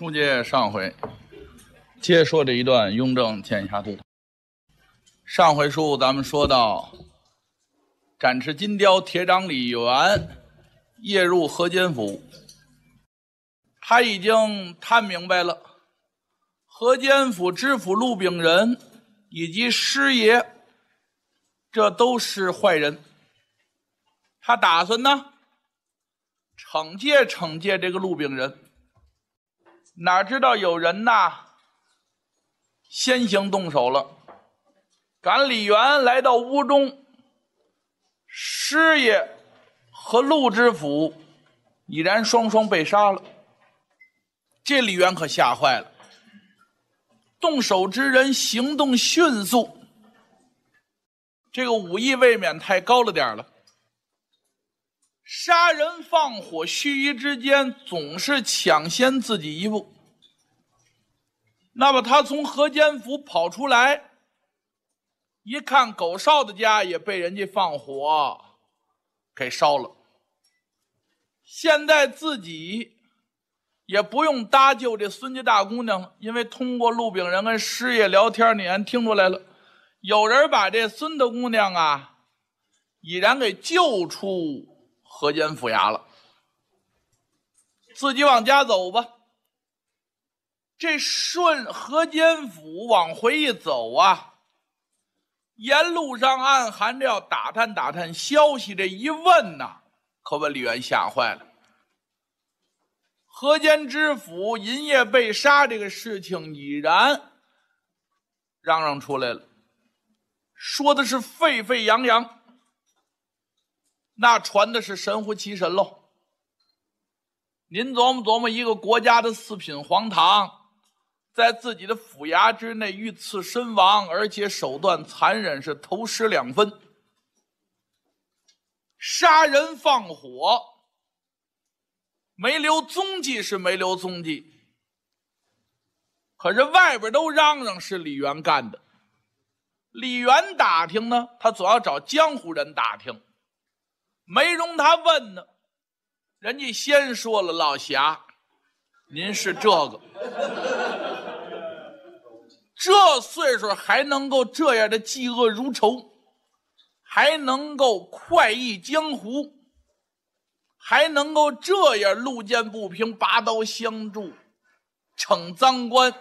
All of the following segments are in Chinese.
书接上回，接说这一段雍正天下图。上回书咱们说到，展翅金雕铁掌李元夜入河间府，他已经探明白了，河间府知府陆炳仁以及师爷，这都是坏人。他打算呢，惩戒惩戒这个陆炳仁。哪知道有人呐，先行动手了。赶李源来到屋中，师爷和陆知府已然双双被杀了。这李源可吓坏了。动手之人行动迅速，这个武艺未免太高了点了。杀人放火，须臾之间总是抢先自己一步。那么他从河间府跑出来，一看狗哨的家也被人家放火给烧了。现在自己也不用搭救这孙家大姑娘了，因为通过陆炳仁跟师爷聊天，你还听出来了，有人把这孙大姑娘啊已然给救出。河间府衙了，自己往家走吧。这顺河间府往回一走啊，沿路上暗含着要打探打探消息。这一问呐，可把李元吓坏了。河间知府银叶被杀这个事情已然嚷嚷出来了，说的是沸沸扬扬。那传的是神乎其神喽！您琢磨琢磨，一个国家的四品皇堂，在自己的府衙之内遇刺身亡，而且手段残忍，是头尸两分，杀人放火，没留踪迹，是没留踪迹。可是外边都嚷嚷是李元干的，李元打听呢，他总要找江湖人打听。没容他问呢，人家先说了：“老侠，您是这个这岁数还能够这样的嫉恶如仇，还能够快意江湖，还能够这样路见不平拔刀相助，惩赃官，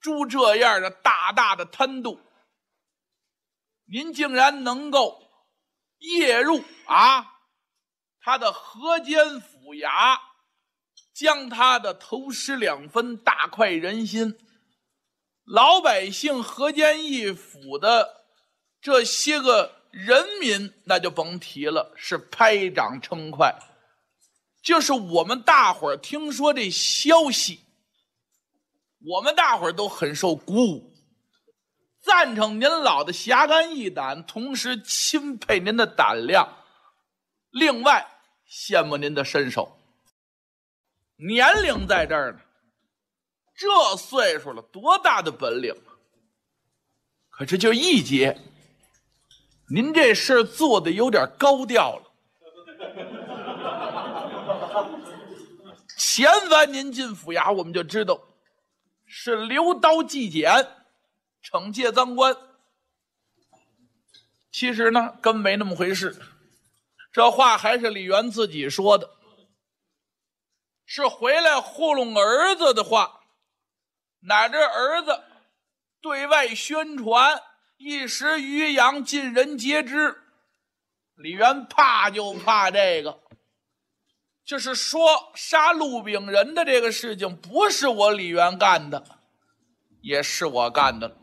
诸这样的大大的贪度，您竟然能够。”夜入啊，他的河间府衙，将他的头施两分，大快人心。老百姓河间一府的这些个人民，那就甭提了，是拍掌称快。就是我们大伙儿听说这消息，我们大伙儿都很受鼓舞。赞成您老的侠肝义胆，同时钦佩您的胆量，另外羡慕您的身手。年龄在这儿呢，这岁数了，多大的本领啊！可这就一节，您这事做的有点高调了。前番您进府衙，我们就知道是留刀祭剪。惩戒赃官，其实呢，本没那么回事。这话还是李渊自己说的，是回来糊弄儿子的话。哪知儿子对外宣传一时于洋尽人皆知，李渊怕就怕这个，就是说杀陆炳仁的这个事情不是我李渊干的，也是我干的了。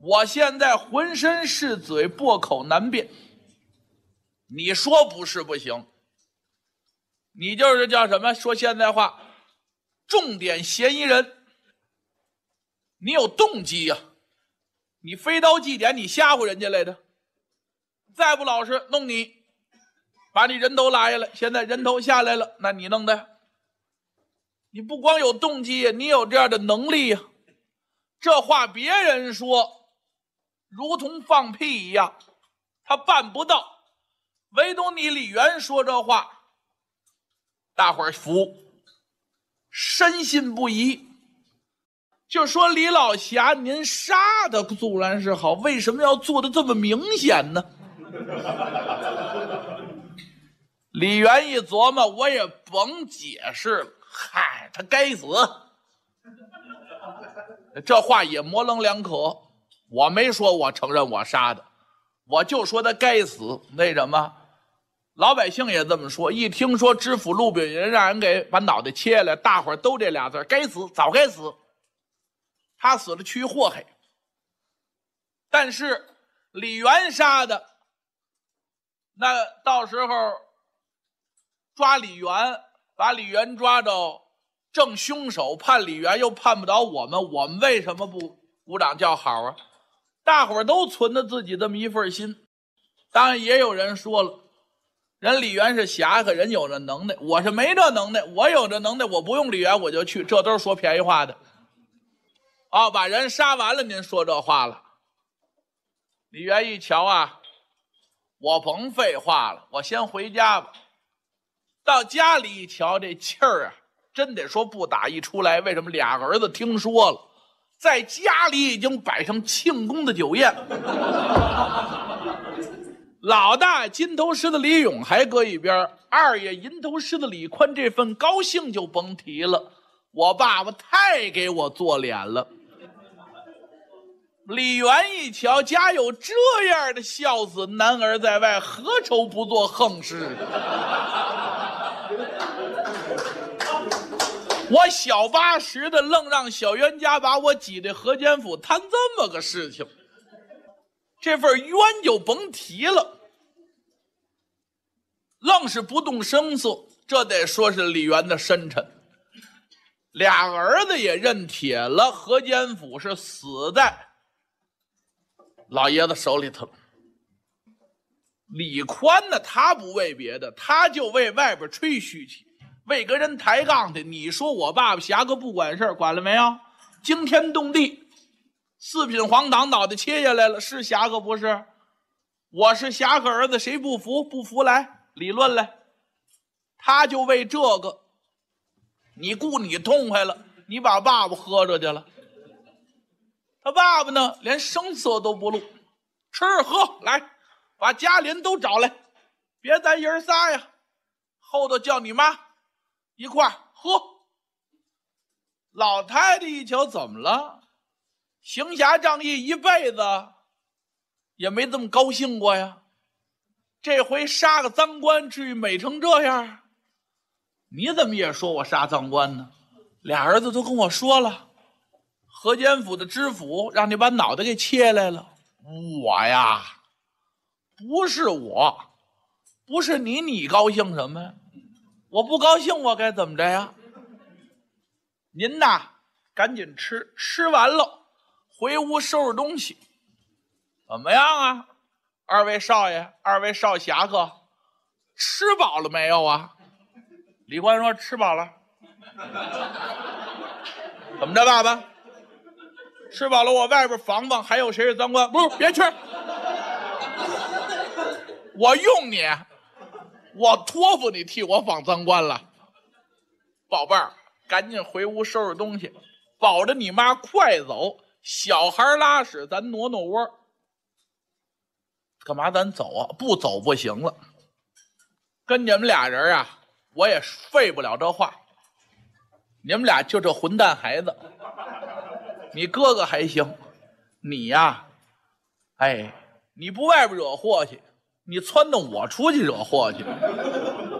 我现在浑身是嘴，破口难辩。你说不是不行，你就是叫什么？说现在话，重点嫌疑人。你有动机呀，你飞刀祭典，你吓唬人家来的。再不老实，弄你，把你人头拉下来。现在人头下来了，那你弄的？你不光有动机，你有这样的能力呀。这话别人说。如同放屁一样，他办不到。唯独你李元说这话，大伙儿服，深信不疑。就说李老侠，您杀的固然是好，为什么要做的这么明显呢？李元一琢磨，我也甭解释了。嗨，他该死！这话也模棱两可。我没说，我承认我杀的，我就说他该死。那什么，老百姓也这么说。一听说知府陆炳仁让人给把脑袋切下来，大伙都这俩字该死，早该死。他死了去祸害。但是李元杀的，那到时候抓李元，把李元抓着，正凶手，判李元，又判不倒我们，我们为什么不鼓掌叫好啊？大伙儿都存着自己这么一份心，当然也有人说了，人李元是侠客，人有这能耐，我是没这能耐，我有这能耐，我不用李元我就去，这都是说便宜话的。哦，把人杀完了，您说这话了。李渊一瞧啊，我甭废话了，我先回家吧。到家里一瞧，这气儿啊，真得说不打一出来。为什么？俩儿子听说了。在家里已经摆上庆功的酒宴，老大金头狮子李勇还搁一边，二爷银头狮子李宽这份高兴就甭提了。我爸爸太给我做脸了。李元一瞧家有这样的孝子，男儿在外何愁不做横事？我小八十的，愣让小冤家把我挤兑河间府摊这么个事情，这份冤就甭提了。愣是不动声色，这得说是李渊的深沉。俩儿子也认铁了，河间府是死在老爷子手里头李宽呢，他不为别的，他就为外边吹嘘去。为跟人抬杠的，你说我爸爸侠哥不管事儿，管了没有？惊天动地，四品黄党脑袋切下来了，是侠哥不是？我是侠哥儿子，谁不服不服来理论来？他就为这个，你顾你痛快了，你把爸爸喝着去了。他爸爸呢，连声色都不露，吃喝来，把家人都找来，别咱爷仨呀，后头叫你妈。一块喝。老太太一瞧，怎么了？行侠仗义一辈子，也没这么高兴过呀。这回杀个赃官，至于美成这样？你怎么也说我杀赃官呢？俩儿子都跟我说了，河间府的知府让你把脑袋给切来了。我呀，不是我，不是你，你高兴什么呀？我不高兴，我该怎么着呀？您呐，赶紧吃，吃完了回屋收拾东西，怎么样啊？二位少爷，二位少侠客，吃饱了没有啊？李官说吃饱了。怎么着，爸爸？吃饱了，我外边防防还有谁是赃官？不是，别去，我用你。我托付你替我访赃官了，宝贝儿，赶紧回屋收拾东西，保着你妈快走。小孩拉屎，咱挪挪窝。干嘛？咱走啊？不走不行了。跟你们俩人啊，我也废不了这话。你们俩就这混蛋孩子，你哥哥还行，你呀，哎，你不外边惹祸去。你撺掇我出去惹祸去，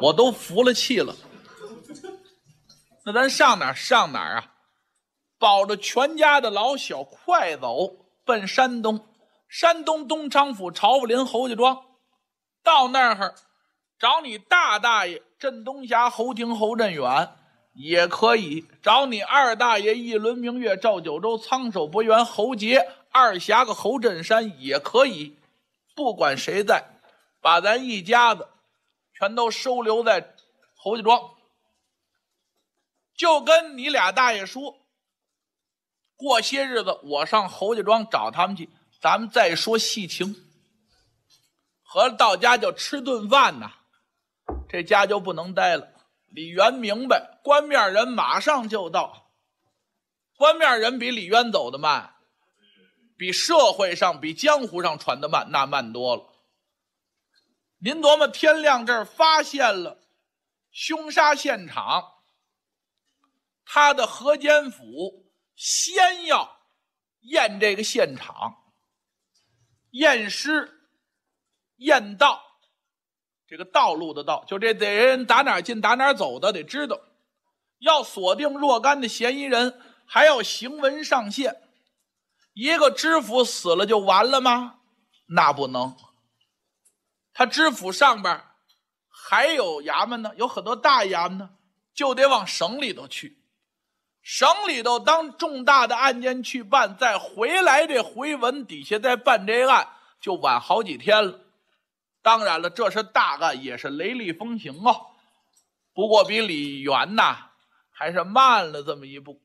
我都服了气了。那咱上哪儿上哪儿啊？保着全家的老小快走，奔山东，山东东昌府朝武林侯家庄，到那儿哈，找你大大爷镇东侠侯廷侯振远也可以，找你二大爷一轮明月照九州苍守博元侯杰二侠个侯振山也可以，不管谁在。把咱一家子全都收留在侯家庄，就跟你俩大爷说。过些日子我上侯家庄找他们去，咱们再说细情。合着到家就吃顿饭呐，这家就不能待了。李渊明白，官面人马上就到。官面人比李渊走的慢，比社会上、比江湖上传的慢，那慢多了。您琢磨，天亮这儿发现了凶杀现场，他的河间府先要验这个现场、验尸、验道，这个道路的道，就这得人打哪进、打哪走的得知道，要锁定若干的嫌疑人，还要行文上线。一个知府死了就完了吗？那不能。他知府上边还有衙门呢，有很多大衙门呢，就得往省里头去。省里头当重大的案件去办，再回来这回文底下再办这案，就晚好几天了。当然了，这是大案，也是雷厉风行啊。不过比李元呐还是慢了这么一步。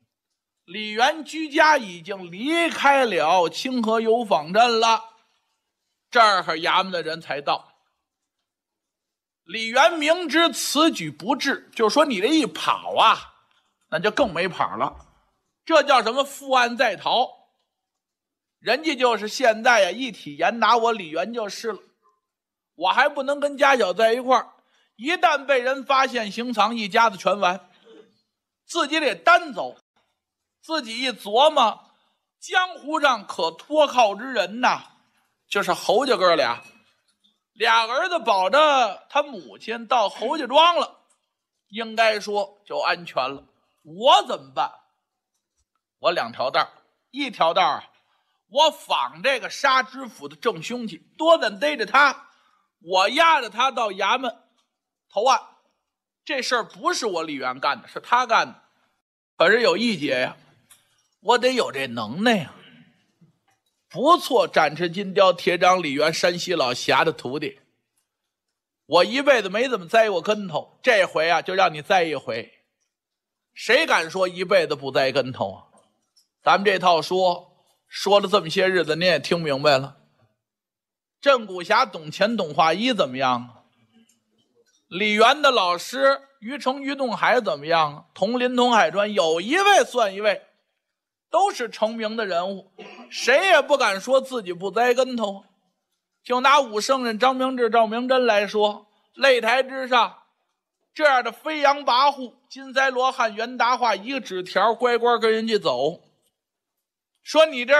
李元居家已经离开了清河油坊镇了，这儿衙门的人才到。李元明知此举不智，就说你这一跑啊，那就更没跑了。这叫什么负案在逃？人家就是现在呀，一体严打我李元就是了。我还不能跟家小在一块儿，一旦被人发现行藏，一家子全完，自己得单走。自己一琢磨，江湖上可托靠之人呐，就是侯家哥俩。俩儿子保着他母亲到侯家庄了，应该说就安全了。我怎么办？我两条道一条道啊，我仿这个杀知府的正凶去，多咱逮着他，我押着他到衙门投案。这事儿不是我李元干的，是他干的。可是有一节呀，我得有这能耐呀。不错，展翅金雕，铁掌李元，山西老侠的徒弟。我一辈子没怎么栽过跟头，这回啊，就让你栽一回。谁敢说一辈子不栽跟头啊？咱们这套说说了这么些日子，您也听明白了。镇谷侠董乾、董化一怎么样啊？李元的老师于成、于东海怎么样啊？同林、同海川有一位算一位，都是成名的人物。谁也不敢说自己不栽跟头。就拿武圣人张明志、赵明真来说，擂台之上，这样的飞扬跋扈、金塞罗汉袁达化，一个纸条乖乖跟人家走。说你这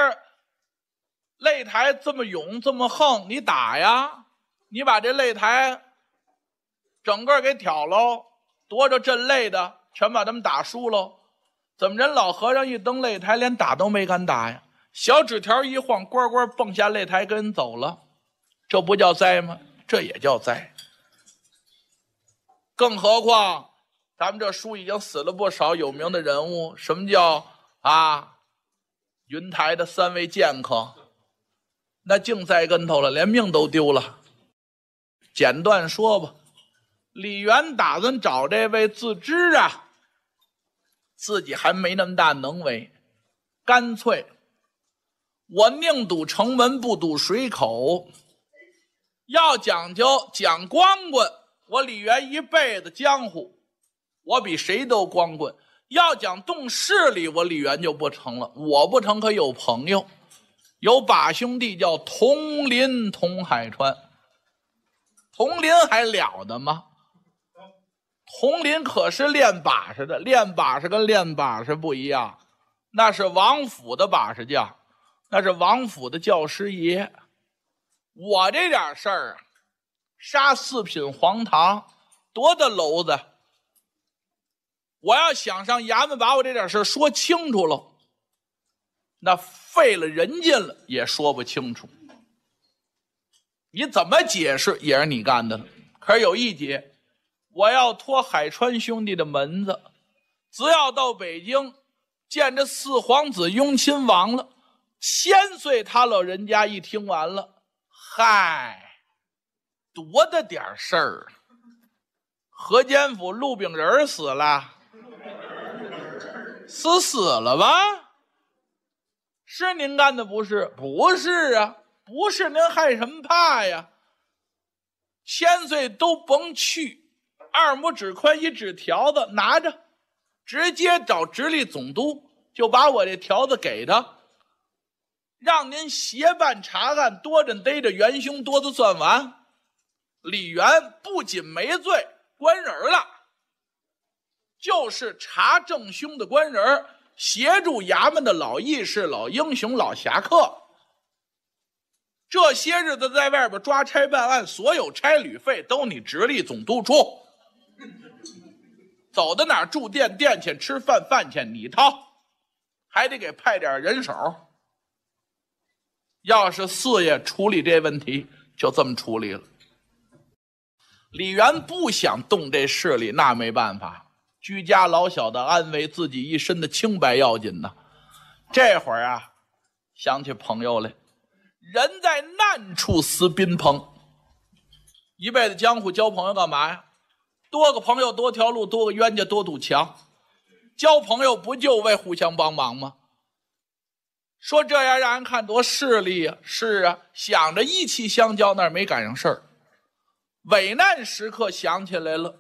擂台这么勇、这么横，你打呀！你把这擂台整个给挑喽，夺着阵擂的，全把他们打输喽。怎么人老和尚一登擂台，连打都没敢打呀？小纸条一晃，乖乖蹦下擂台跟人走了，这不叫栽吗？这也叫栽。更何况，咱们这书已经死了不少有名的人物。什么叫啊？云台的三位剑客，那净栽跟头了，连命都丢了。简短说吧，李元打算找这位自知啊，自己还没那么大能为，干脆。我宁堵城门不堵水口，要讲究讲光棍，我李元一辈子江湖，我比谁都光棍。要讲动势力，我李元就不成了。我不成可有朋友，有把兄弟叫佟林、佟海川。佟林还了得吗？佟林可是练把式的，练把式跟练把式不一样，那是王府的把式匠。那是王府的教师爷，我这点事儿啊，杀四品黄堂，多大楼子！我要想上衙门把我这点事说清楚了，那废了人家了也说不清楚。你怎么解释也是你干的。可是有一节，我要托海川兄弟的门子，只要到北京见着四皇子雍亲王了。千岁，他老人家一听完了，嗨，多大点事儿？河间府陆炳仁死了，是死了吧？是您干的不是？不是啊，不是您害什么怕呀？千岁都甭去，二拇指宽一纸条子拿着，直接找直隶总督，就把我这条子给他。让您协办查案，多着逮着元凶，多的算完。李元不仅没罪，官人了，就是查正凶的官人协助衙门的老义士、老英雄、老侠客。这些日子在外边抓差办案，所有差旅费都你直隶总督出。走到哪住店店去，吃饭饭去你掏，还得给派点人手。要是四爷处理这问题，就这么处理了。李元不想动这势力，那没办法，居家老小的安危，自己一身的清白要紧呐。这会儿啊，想起朋友来，人在难处思宾朋。一辈子江湖交朋友干嘛呀？多个朋友多条路，多个冤家多堵墙。交朋友不就为互相帮忙吗？说这样让人看多势利呀！是啊，想着义气相交那没赶上事儿，危难时刻想起来了。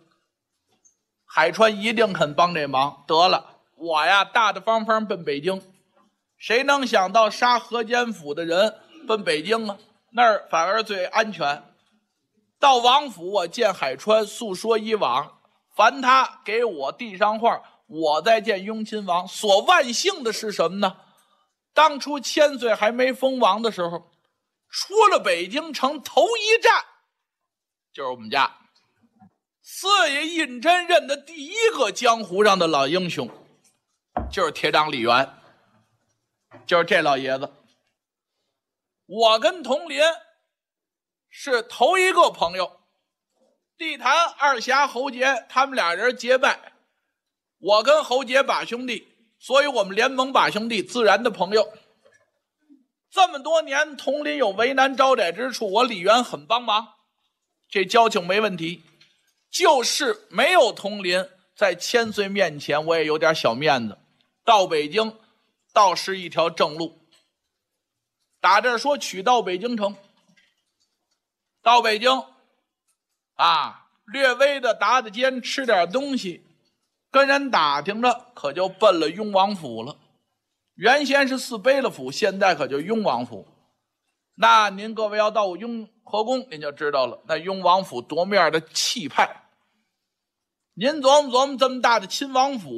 海川一定肯帮这忙。得了，我呀大大方方奔北京。谁能想到杀河间府的人奔北京啊？那儿反而最安全。到王府我见海川诉说以往，烦他给我递上话，我再见雍亲王。所万幸的是什么呢？当初千岁还没封王的时候，出了北京城头一站，就是我们家四爷胤禛认的第一个江湖上的老英雄，就是铁掌李元，就是这老爷子。我跟佟林是头一个朋友，地坛二侠侯杰他们俩人结拜，我跟侯杰把兄弟。所以，我们联盟把兄弟自然的朋友，这么多年，同林有为难招待之处，我李渊很帮忙，这交情没问题。就是没有同林在千岁面前，我也有点小面子。到北京，倒是一条正路。打这说，取到北京城，到北京，啊，略微的打打尖，吃点东西。跟人打听着，可就奔了雍王府了。原先是四贝勒府，现在可就雍王府。那您各位要到雍和宫，您就知道了。那雍王府夺面的气派，您琢磨琢磨，这么大的亲王府，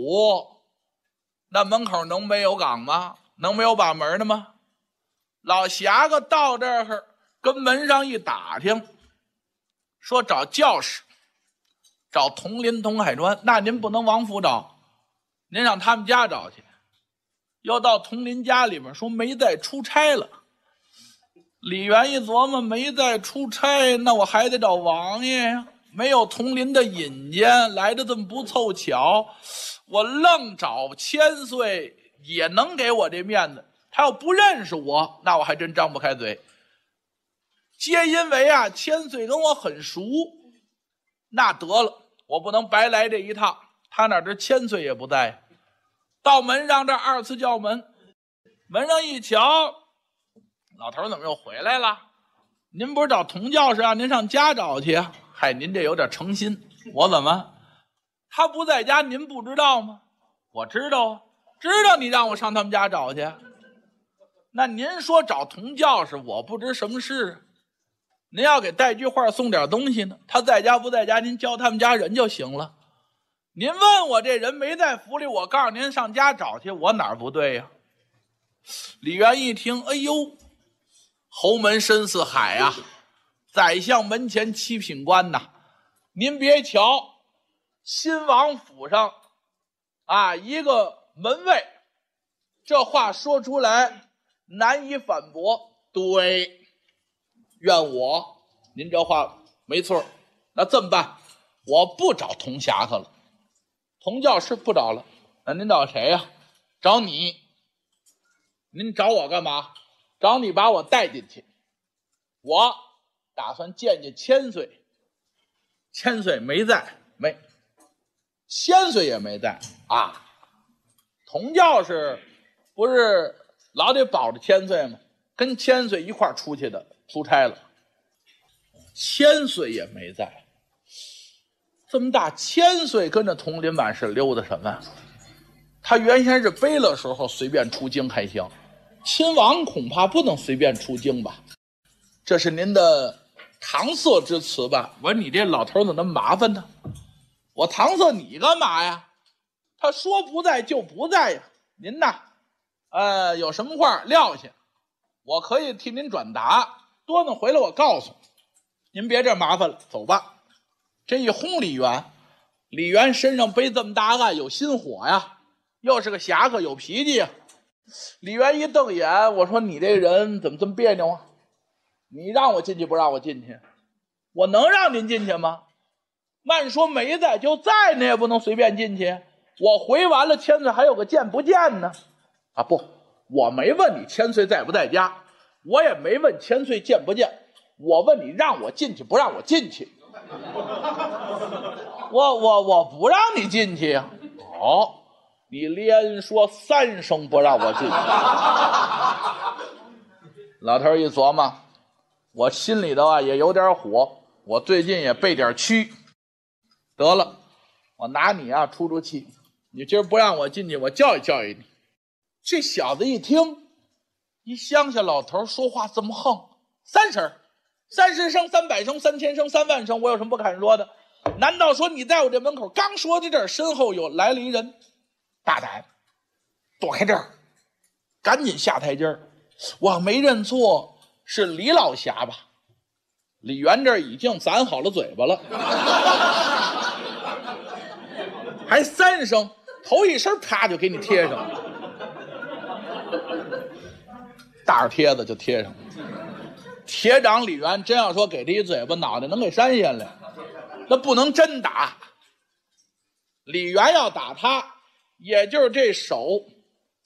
那门口能没有岗吗？能没有把门的吗？老侠客到这儿跟门上一打听，说找教室，找佟林、佟海川，那您不能王府找，您上他们家找去。又到佟林家里面说没在出差了。李元一琢磨，没在出差，那我还得找王爷呀。没有佟林的引荐，来的这么不凑巧，我愣找千岁也能给我这面子。他要不认识我，那我还真张不开嘴。皆因为啊，千岁跟我很熟。那得了，我不能白来这一趟。他哪知千岁也不在，到门让这二次叫门，门上一瞧，老头怎么又回来了？您不是找童教师，让您上家找去？嗨，您这有点诚心。我怎么？他不在家，您不知道吗？我知道啊，知道你让我上他们家找去。那您说找童教师，我不知什么事。您要给带句话送点东西呢？他在家不在家？您教他们家人就行了。您问我这人没在府里，我告诉您上家找去，我哪儿不对呀？李渊一听，哎呦，侯门深似海呀！宰相门前七品官呐，您别瞧新王府上啊，一个门卫，这话说出来难以反驳。对。怨我，您这话没错那这么办，我不找童侠客了，童教是不找了。那您找谁呀？找你。您找我干嘛？找你把我带进去。我打算见见千岁。千岁没在，没。千岁也没在啊。童教是，不是老得保着千岁吗？跟千岁一块出去的。出差了，千岁也没在。这么大，千岁跟着铜林满是溜达什么呀？他原先是背了时候随便出京还行，亲王恐怕不能随便出京吧？这是您的搪塞之词吧？我说你这老头怎么那么麻烦呢？我搪塞你干嘛呀？他说不在就不在呀。您呐，呃，有什么话撂下，我可以替您转达。多呢，回来，我告诉您，您别这麻烦了，走吧。这一轰李元，李元身上背这么大案，有心火呀，又是个侠客，有脾气。李元一瞪眼，我说你这人怎么这么别扭啊？你让我进去不让我进去，我能让您进去吗？慢说没在就在，你也不能随便进去。我回完了千岁还有个见不见呢？啊不，我没问你千岁在不在家。我也没问千岁见不见，我问你让我进去不让我进去，我我我不让你进去呀！哦，你连说三声不让我进去，老头一琢磨，我心里头啊也有点火，我最近也背点屈，得了，我拿你啊出出气，你今儿不让我进去，我教育教育你。这小子一听。一乡下老头说话这么横，三十声，三十声，三百声，三千声，三万声，我有什么不敢说的？难道说你在我这门口刚说的这儿，身后有来了一人？大胆，躲开这儿，赶紧下台阶儿。我没认错，是李老侠吧？李元这已经攒好了嘴巴了，还三声，头一声啪就给你贴上了。大耳贴子就贴上了。铁掌李元真要说给他一嘴巴，脑袋能给扇下来，那不能真打。李元要打他，也就是这手、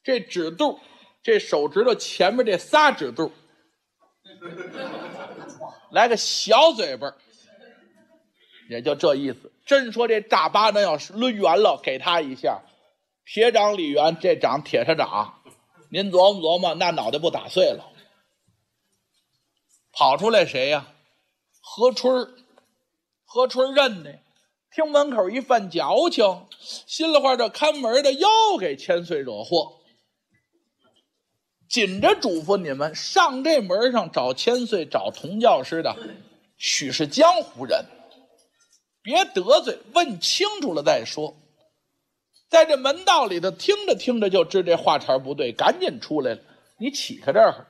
这指肚、这手指头前面这仨指肚，来个小嘴巴，也就这意思。真说这大巴掌要抡圆了，给他一下，铁掌李元这掌，铁砂掌。您琢磨琢磨，那脑袋不打碎了？跑出来谁呀？何春何春认得，听门口一犯矫情，心里话：这看门的又给千岁惹祸。紧着嘱咐你们，上这门上找千岁，找童教师的，许是江湖人，别得罪，问清楚了再说。在这门道里头听着听着就知这话茬不对，赶紧出来了。你起开这儿，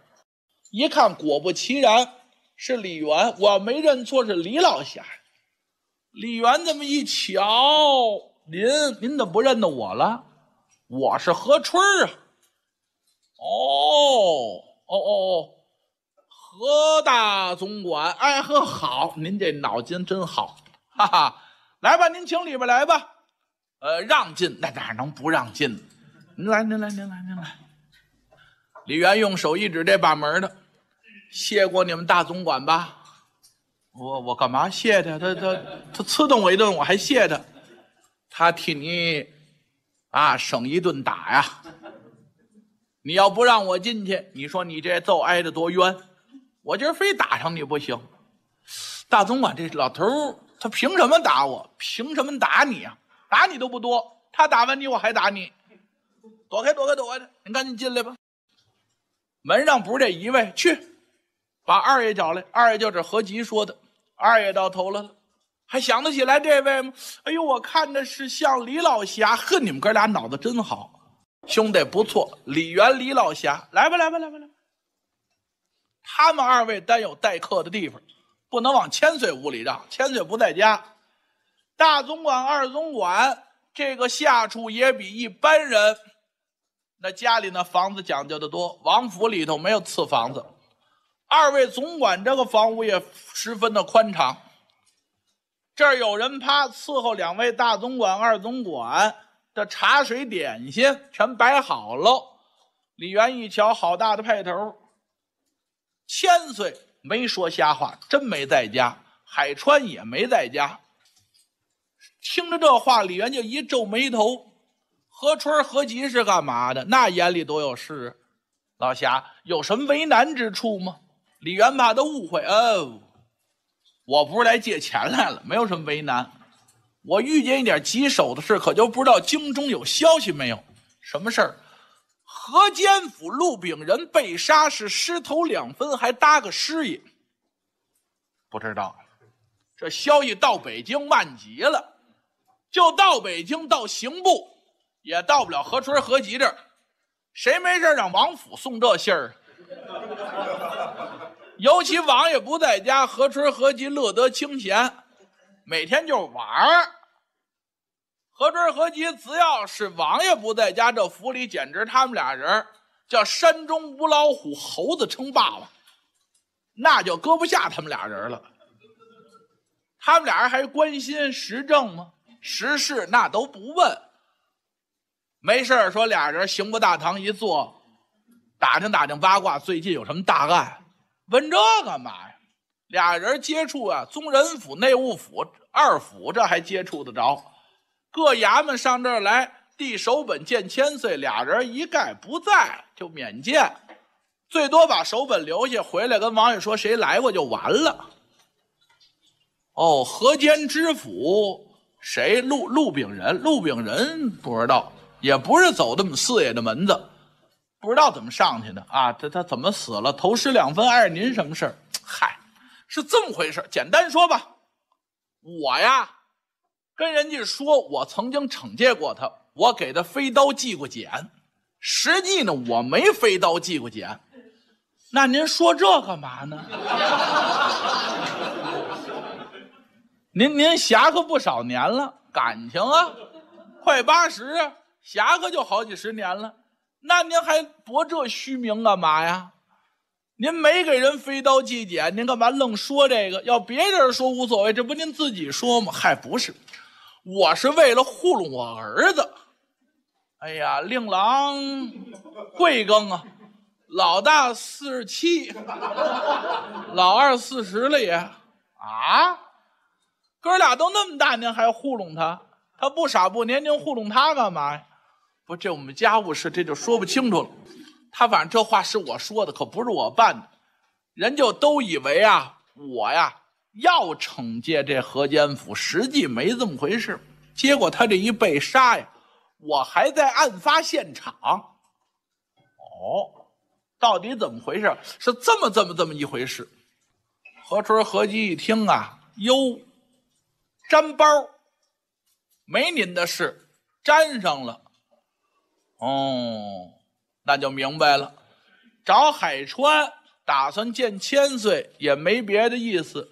一看果不其然，是李元，我没认错，是李老侠。李元这么一瞧，您您怎么不认得我了？我是何春儿啊。哦哦哦哦，何大总管，哎呵，好，您这脑筋真好，哈哈，来吧，您请里边来吧。呃，让进那哪能不让进呢？您来，您来，您来，您来。李渊用手一指这把门的，谢过你们大总管吧。我我干嘛谢他？他他他刺顿我一顿，我还谢他？他替你啊省一顿打呀！你要不让我进去，你说你这揍挨得多冤。我今儿非打上你不行。大总管这老头，他凭什么打我？凭什么打你啊？打你都不多，他打完你，我还打你。躲开，躲开，躲开！你赶紧进来吧。门上不是这一位，去，把二爷找来。二爷就是何吉说的，二爷到头了，还想得起来这位吗？哎呦，我看的是像李老侠。呵，你们哥俩脑子真好，兄弟不错。李元，李老侠，来吧，来吧，来吧，来吧。他们二位单有待客的地方，不能往千岁屋里让。千岁不在家。大总管、二总管，这个下处也比一般人。那家里那房子讲究的多，王府里头没有次房子。二位总管这个房屋也十分的宽敞。这儿有人趴伺候两位大总管、二总管的茶水点心全摆好了。李渊一瞧，好大的派头。千岁没说瞎话，真没在家。海川也没在家。听着这话，李元就一皱眉头。何春何吉是干嘛的？那眼里都有事。老侠有什么为难之处吗？李元怕他误会。哦，我不是来借钱来了，没有什么为难。我遇见一点棘手的事，可就不知道京中有消息没有。什么事儿？河间府陆炳仁被杀，是尸头两分，还搭个师爷。不知道，这消息到北京慢极了。就到北京，到刑部，也到不了何春何吉这儿。谁没事让王府送这信儿？尤其王爷不在家，何春何吉乐得清闲，每天就玩儿。何春何吉只要是王爷不在家，这府里简直他们俩人叫山中无老虎，猴子称霸王，那就搁不下他们俩人了。他们俩人还关心时政吗？时事那都不问，没事儿说俩人刑部大堂一坐，打听打听八卦，最近有什么大案？问这干嘛呀？俩人接触啊，宗人府、内务府二府这还接触得着，各衙门上这儿来递手本见千岁，俩人一概不在，就免见，最多把手本留下，回来跟王爷说谁来过就完了。哦，河间知府。谁？陆陆炳仁，陆炳仁不知道，也不是走的四爷的门子，不知道怎么上去的啊？他他怎么死了？头十两分碍您什么事儿？嗨，是这么回事，简单说吧，我呀，跟人家说我曾经惩戒过他，我给他飞刀记过简。实际呢我没飞刀记过简。那您说这干嘛呢？您您侠客不少年了，感情啊，快八十啊，侠客就好几十年了，那您还博这虚名干嘛呀？您没给人飞刀计剪，您干嘛愣说这个？要别人说无所谓，这不您自己说吗？嗨，不是，我是为了糊弄我儿子。哎呀，令郎贵庚啊？老大四十七，老二四十了也。啊？哥俩都那么大您还糊弄他？他不傻不年，您糊弄他干嘛呀？不，这我们家务事这就说不清楚了。他反正这话是我说的，可不是我办的。人就都以为啊，我呀要惩戒这何坚府，实际没这么回事。结果他这一被杀呀，我还在案发现场。哦，到底怎么回事？是这么这么这么一回事。何春何季一听啊，哟！粘包没您的事，粘上了。哦，那就明白了。找海川，打算见千岁，也没别的意思，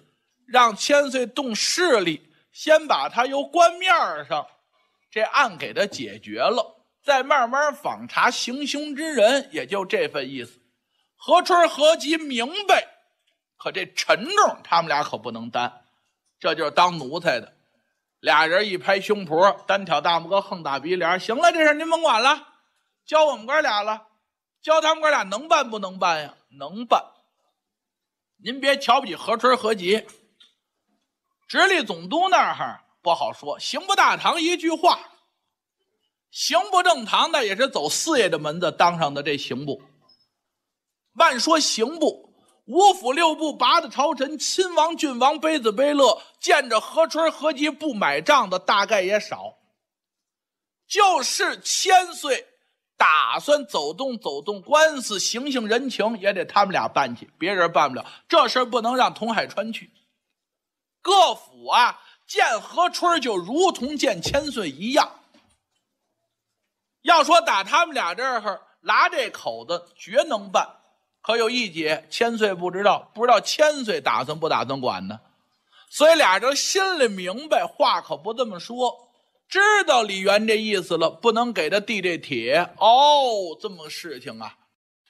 让千岁动势力，先把他由官面上这案给他解决了，再慢慢访查行凶之人，也就这份意思。何春何吉明白，可这沉重，他们俩可不能担。这就是当奴才的，俩人一拍胸脯，单挑大拇哥，横打鼻梁。行了，这事您甭管了，交我们哥俩了。交他们哥俩能办不能办呀？能办。您别瞧不起何春何吉，直隶总督那儿不好说。刑部大堂一句话，刑部正堂的也是走四爷的门子当上的这刑部。万说刑部。五府六部、八的朝臣、亲王、郡王、卑子、贝勒，见着何春何吉不买账的大概也少。就是千岁，打算走动走动官司、行行人情，也得他们俩办去，别人办不了。这事儿不能让童海川去。各府啊，见何春就如同见千岁一样。要说打他们俩这儿拉这口子，绝能办。可有一姐千岁不知道，不知道千岁打算不打算管呢？所以俩人心里明白，话可不这么说。知道李元这意思了，不能给他递这帖。哦。这么事情啊，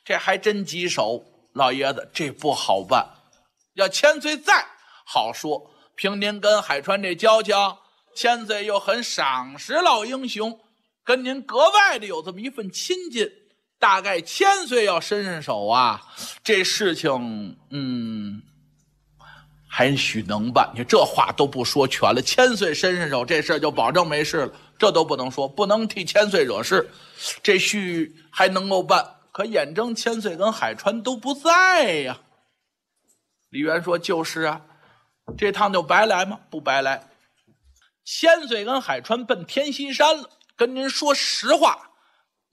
这还真棘手。老爷子，这不好办。要千岁在，好说。凭您跟海川这交情，千岁又很赏识老英雄，跟您格外的有这么一份亲近。大概千岁要伸伸手啊，这事情，嗯，还许能办。你这话都不说全了，千岁伸伸手，这事儿就保证没事了。这都不能说，不能替千岁惹事。这续还能够办，可眼睁，千岁跟海川都不在呀。李渊说：“就是啊，这趟就白来吗？不白来。千岁跟海川奔天心山了，跟您说实话。”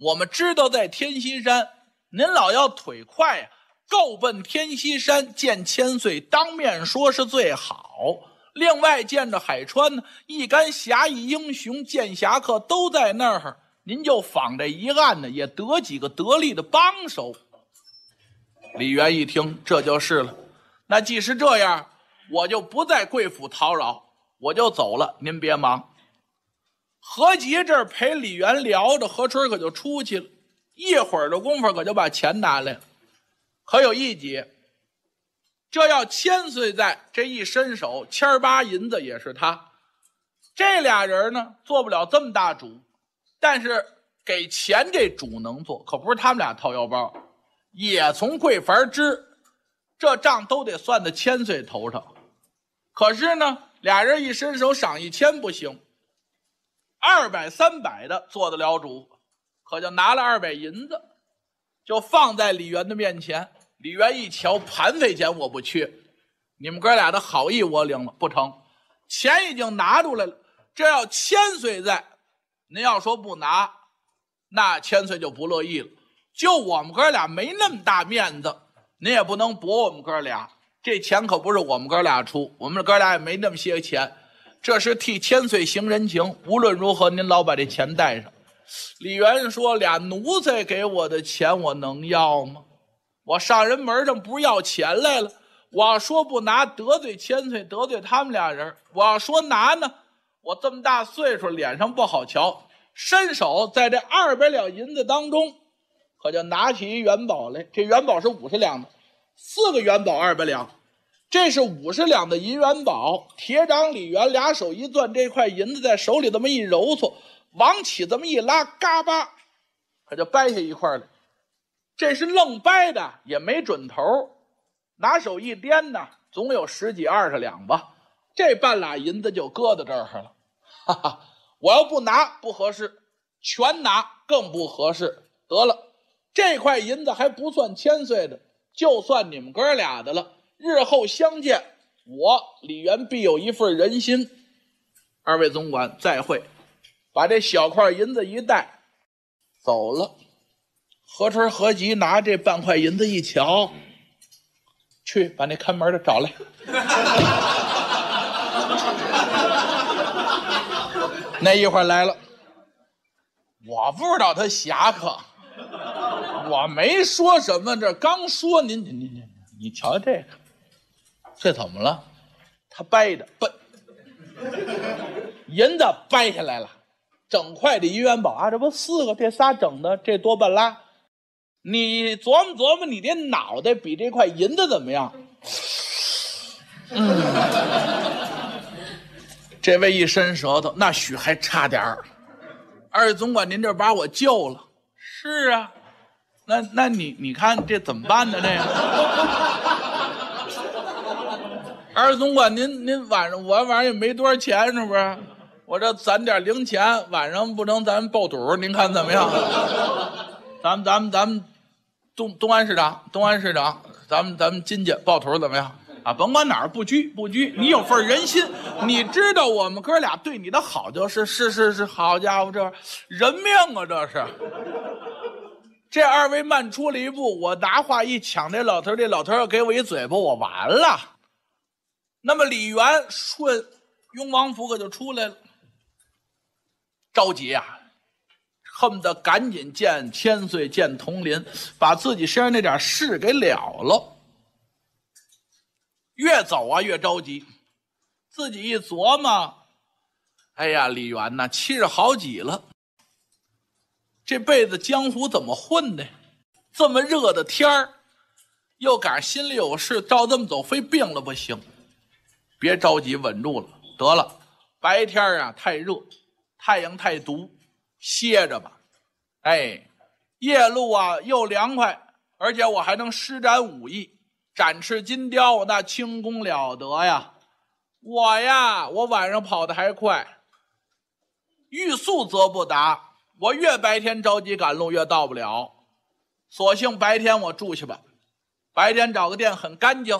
我们知道在天西山，您老要腿快呀，够奔天西山见千岁当面说是最好。另外，见着海川呢，一干侠义英雄、剑侠客都在那儿，您就仿这一案呢，也得几个得力的帮手。李渊一听，这就是了。那既是这样，我就不在贵府叨扰，我就走了。您别忙。何吉这儿陪李元聊着，何春可就出去了。一会儿的功夫，可就把钱拿来了。可有一集，这要千岁在，这一伸手，千八银子也是他。这俩人呢，做不了这么大主，但是给钱这主能做，可不是他们俩掏腰包，也从贵房知，这账都得算在千岁头上。可是呢，俩人一伸手赏一千不行。二百三百的做得了主，可就拿了二百银子，就放在李元的面前。李元一瞧，盘费钱我不缺，你们哥俩的好意我领了，不成。钱已经拿出来了，这要千岁在，您要说不拿，那千岁就不乐意了。就我们哥俩没那么大面子，您也不能驳我们哥俩。这钱可不是我们哥俩出，我们哥俩也没那么些钱。这是替千岁行人情，无论如何，您老把这钱带上。李元说：“俩奴才给我的钱，我能要吗？我上人门上不是要钱来了？我要说不拿，得罪千岁，得罪他们俩人；我要说拿呢，我这么大岁数，脸上不好瞧。伸手在这二百两银子当中，可就拿起一元宝来。这元宝是五十两的，四个元宝二百两。”这是五十两的银元宝，铁掌李元俩手一攥，这块银子在手里这么一揉搓，往起这么一拉，嘎巴，可就掰下一块来。这是愣掰的，也没准头，拿手一掂呢，总有十几二十两吧。这半拉银子就搁到这儿上了。哈哈，我要不拿不合适，全拿更不合适。得了，这块银子还不算千岁的，就算你们哥俩的了。日后相见，我李元必有一份人心。二位总管再会，把这小块银子一带，走了。何春何吉拿这半块银子一瞧，去把那看门的找来。那一会儿来了，我不知道他侠客，我没说什么。这刚说您您您您，你瞧这个。这怎么了？他掰的笨，银子掰下来了，整块的银元宝啊，这不四个，这仨整的，这多笨啦！你琢磨琢磨，你这脑袋比这块银子怎么样？嗯，这位一伸舌头，那许还差点儿。二总管，您这把我救了。是啊，那那你你看这怎么办呢？这个。二总管，您您晚上我晚上也没多少钱，是不是？我这攒点零钱，晚上不能咱爆肚，您看怎么样？咱们咱们咱们，东东安市长，东安市长，咱们咱们金姐爆肚怎么样？啊，甭管哪儿，不拘不拘，你有份人心，你知道我们哥俩对你的好，就是是是是，好家伙，这人命啊，这是。这二位慢出了一步，我拿话一抢，这老头，这老头要给我一嘴巴，我完了。那么李元顺雍王府可就出来了，着急啊，恨不得赶紧见千岁、见佟林，把自己身上那点事给了了。越走啊越着急，自己一琢磨，哎呀，李元呢七十好几了，这辈子江湖怎么混的？这么热的天儿，又赶心里有事，照这么走，非病了不行。别着急，稳住了。得了，白天啊太热，太阳太毒，歇着吧。哎，夜路啊又凉快，而且我还能施展武艺，展翅金雕，那轻功了得呀。我呀，我晚上跑的还快。欲速则不达，我越白天着急赶路越到不了，索性白天我住去吧。白天找个店很干净。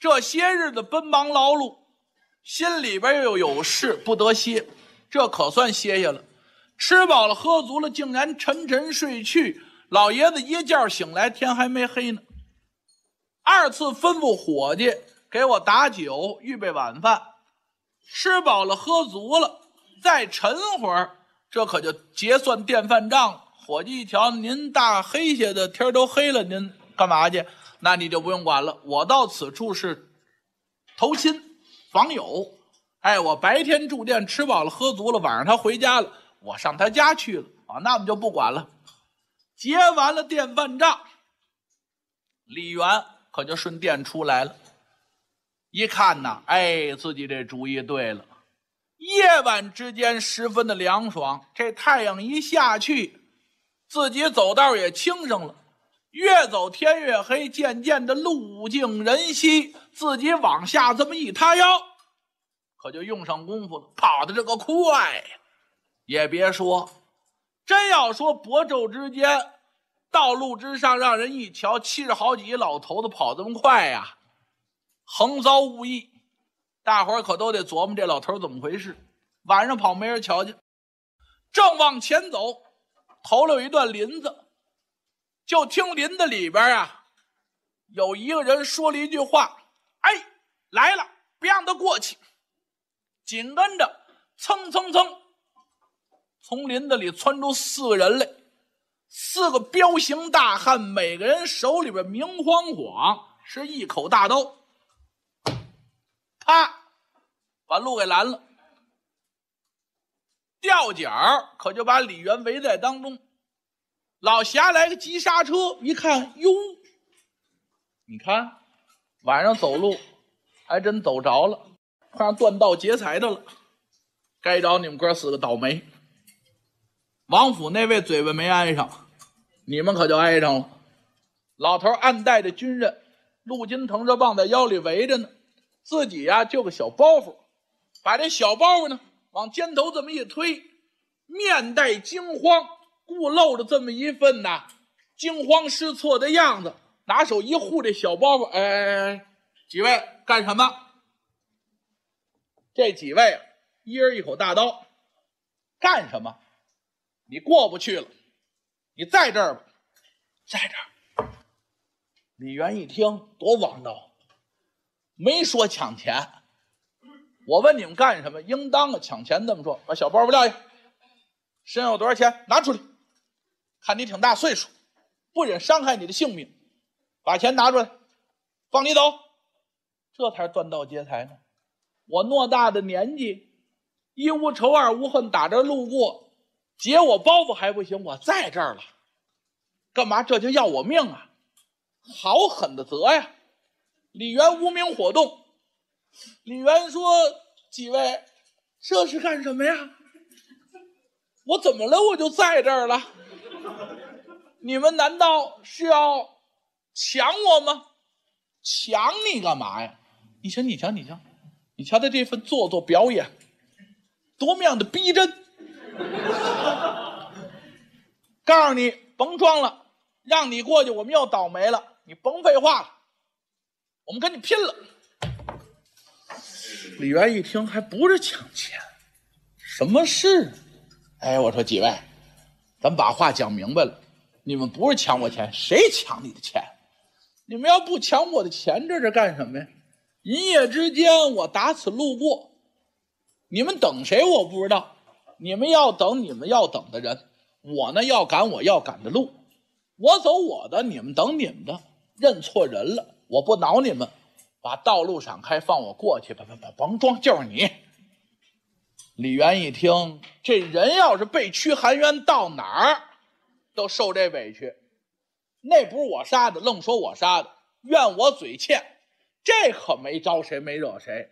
这些日子奔忙劳碌，心里边又有事不得歇，这可算歇下了。吃饱了喝足了，竟然沉沉睡去。老爷子一觉醒来，天还没黑呢。二次吩咐伙计给我打酒，预备晚饭。吃饱了喝足了，再沉会儿，这可就结算电饭账了。伙计一瞧，您大黑些的天都黑了，您干嘛去？那你就不用管了。我到此处是投亲访友，哎，我白天住店，吃饱了喝足了，晚上他回家了，我上他家去了啊。那我们就不管了，结完了电饭账，李元可就顺电出来了。一看呐，哎，自己这主意对了。夜晚之间十分的凉爽，这太阳一下去，自己走道也轻省了。越走天越黑，渐渐的路尽人稀，自己往下这么一塌腰，可就用上功夫了。跑的这个快呀，也别说，真要说薄昼之间，道路之上，让人一瞧，七十好几老头子跑这么快呀，横遭无意。大伙儿可都得琢磨这老头怎么回事，晚上跑没人瞧见。正往前走，头里有一段林子。就听林子里边啊，有一个人说了一句话：“哎，来了，别让他过去。”紧跟着，蹭蹭蹭，从林子里窜出四个人来，四个彪形大汉，每个人手里边明晃晃是一口大刀，啪，把路给拦了，吊脚可就把李元围在当中。老侠来个急刹车，一看，哟，你看，晚上走路还真走着了，碰上断道劫财的了，该着你们哥四个倒霉。王府那位嘴巴没挨上，你们可就挨上了。老头儿暗带着军刃，陆金腾这棒在腰里围着呢，自己呀就个小包袱，把这小包袱呢往肩头这么一推，面带惊慌。故露着这么一份呐，惊慌失措的样子，拿手一护这小包袱，哎，几位干什么？这几位一人一口大刀，干什么？你过不去了，你在这儿吧，在这儿。李元一听，多王道，没说抢钱，我问你们干什么？应当啊，抢钱这么说，把小包袱撂下，身上有多少钱，拿出来。看你挺大岁数，不忍伤害你的性命，把钱拿出来，放你走，这才是断道劫财呢。我偌大的年纪，一无仇二无恨，打着路过，劫我包袱还不行？我在这儿了，干嘛这就要我命啊？好狠的责呀！李元无名火动。李元说：“几位，这是干什么呀？我怎么了？我就在这儿了。”你们难道是要抢我吗？抢你干嘛呀？你瞧，你瞧，你瞧，你瞧他这份做作表演，多么的逼真！告诉你，甭装了，让你过去，我们又倒霉了。你甭废话了，我们跟你拼了！李元一听，还不是抢钱？什么事？哎，我说几位，咱把话讲明白了。你们不是抢我钱，谁抢你的钱？你们要不抢我的钱，这是干什么呀？一夜之间，我打此路过，你们等谁我不知道，你们要等你们要等的人，我呢要赶我要赶的路，我走我的，你们等你们的。认错人了，我不恼你们，把道路闪开放我过去吧甭吧！甭装，就是你。李渊一听，这人要是被屈含冤到哪儿？都受这委屈，那不是我杀的，愣说我杀的，怨我嘴欠，这可没招谁，没惹谁。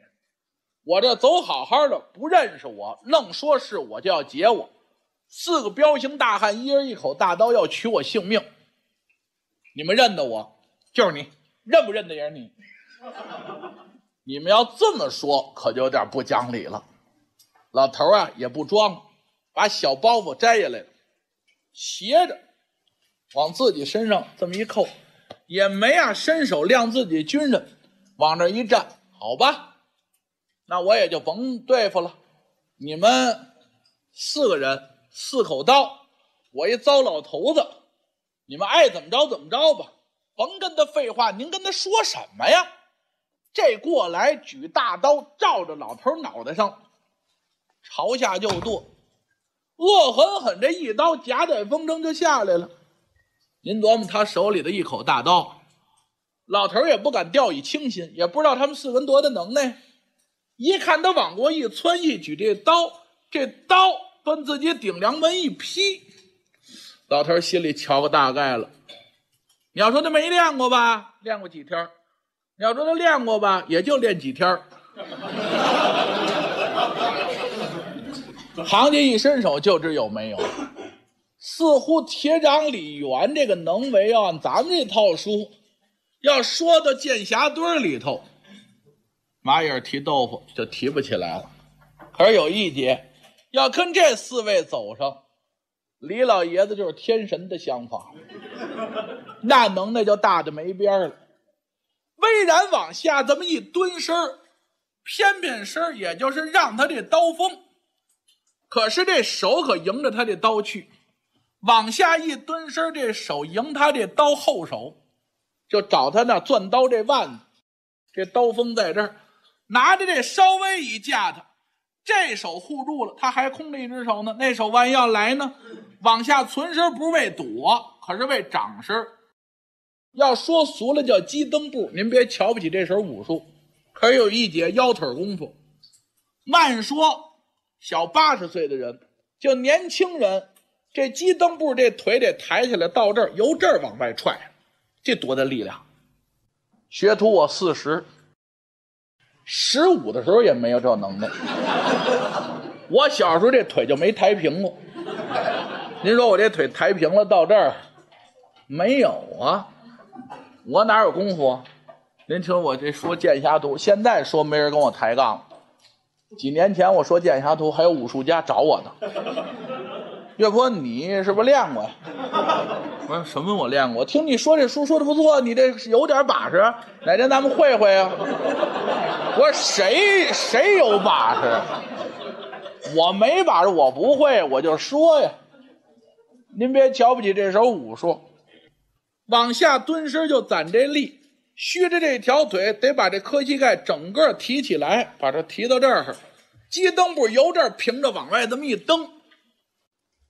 我这走好好的，不认识我，愣说是我就要劫我，四个彪形大汉，一人一口大刀要取我性命。你们认得我，就是你，认不认得也是你。你们要这么说，可就有点不讲理了。老头啊，也不装，把小包袱摘下来了。斜着往自己身上这么一扣，也没啊伸手亮自己军人，往这一站，好吧，那我也就甭对付了，你们四个人四口刀，我一糟老头子，你们爱怎么着怎么着吧，甭跟他废话，您跟他说什么呀？这过来举大刀照着老头脑袋上，朝下就剁。恶狠狠这一刀，夹在风筝就下来了。您琢磨他手里的一口大刀，老头儿也不敢掉以轻心，也不知道他们四人多大能耐。一看他往过一窜，一举这刀，这刀奔自己顶梁门一劈，老头儿心里瞧个大概了。你要说他没练过吧，练过几天儿；你要说他练过吧，也就练几天儿。行家一伸手就知有没有。似乎铁掌李元这个能为啊，按咱们这套书，要说到剑侠堆儿里头，马眼提豆腐就提不起来了。可是有一节，要跟这四位走上，李老爷子就是天神的相仿，那能耐就大的没边儿了。巍然往下这么一蹲身儿，偏偏身儿，也就是让他这刀锋。可是这手可迎着他这刀去，往下一蹲身，这手迎他这刀后手，就找他那攥刀这腕子，这刀锋在这儿，拿着这稍微一架他，这手护住了，他还空着一只手呢，那手万一要来呢，往下存身不为躲，可是为掌身。要说俗了叫鸡蹬步，您别瞧不起这手武术，可有一节腰腿功夫。慢说。小八十岁的人，就年轻人，这鸡蹬步，这腿得抬起来到这儿，由这儿往外踹，这多大力量！学徒我四十十五的时候也没有这能耐，我小时候这腿就没抬平过。您说我这腿抬平了到这儿没有啊？我哪有功夫？您听我这说剑侠图，现在说没人跟我抬杠。几年前我说《剑侠图》，还有武术家找我呢。岳坡，你是不是练过？不我什么我练过，我听你说这书说的不错，你这有点把式，哪天咱们会会呀？我说谁谁有把式？我没把式，我不会，我就说呀，您别瞧不起这手武术，往下蹲身就攒这力。虚着这条腿，得把这磕膝盖整个提起来，把这提到这儿，鸡蹬步由这儿平着往外这么一蹬，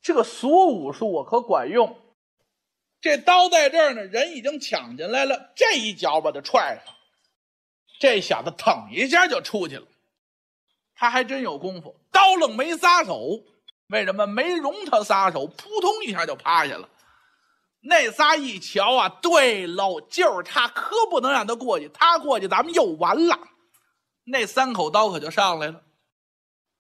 这个锁武术我可管用。这刀在这儿呢，人已经抢进来了，这一脚把他踹上，这小子腾一下就出去了。他还真有功夫，刀愣没撒手，为什么没容他撒手？扑通一下就趴下了。那仨一瞧啊，对喽，就是他，可不能让他过去。他过去，咱们又完了。那三口刀可就上来了。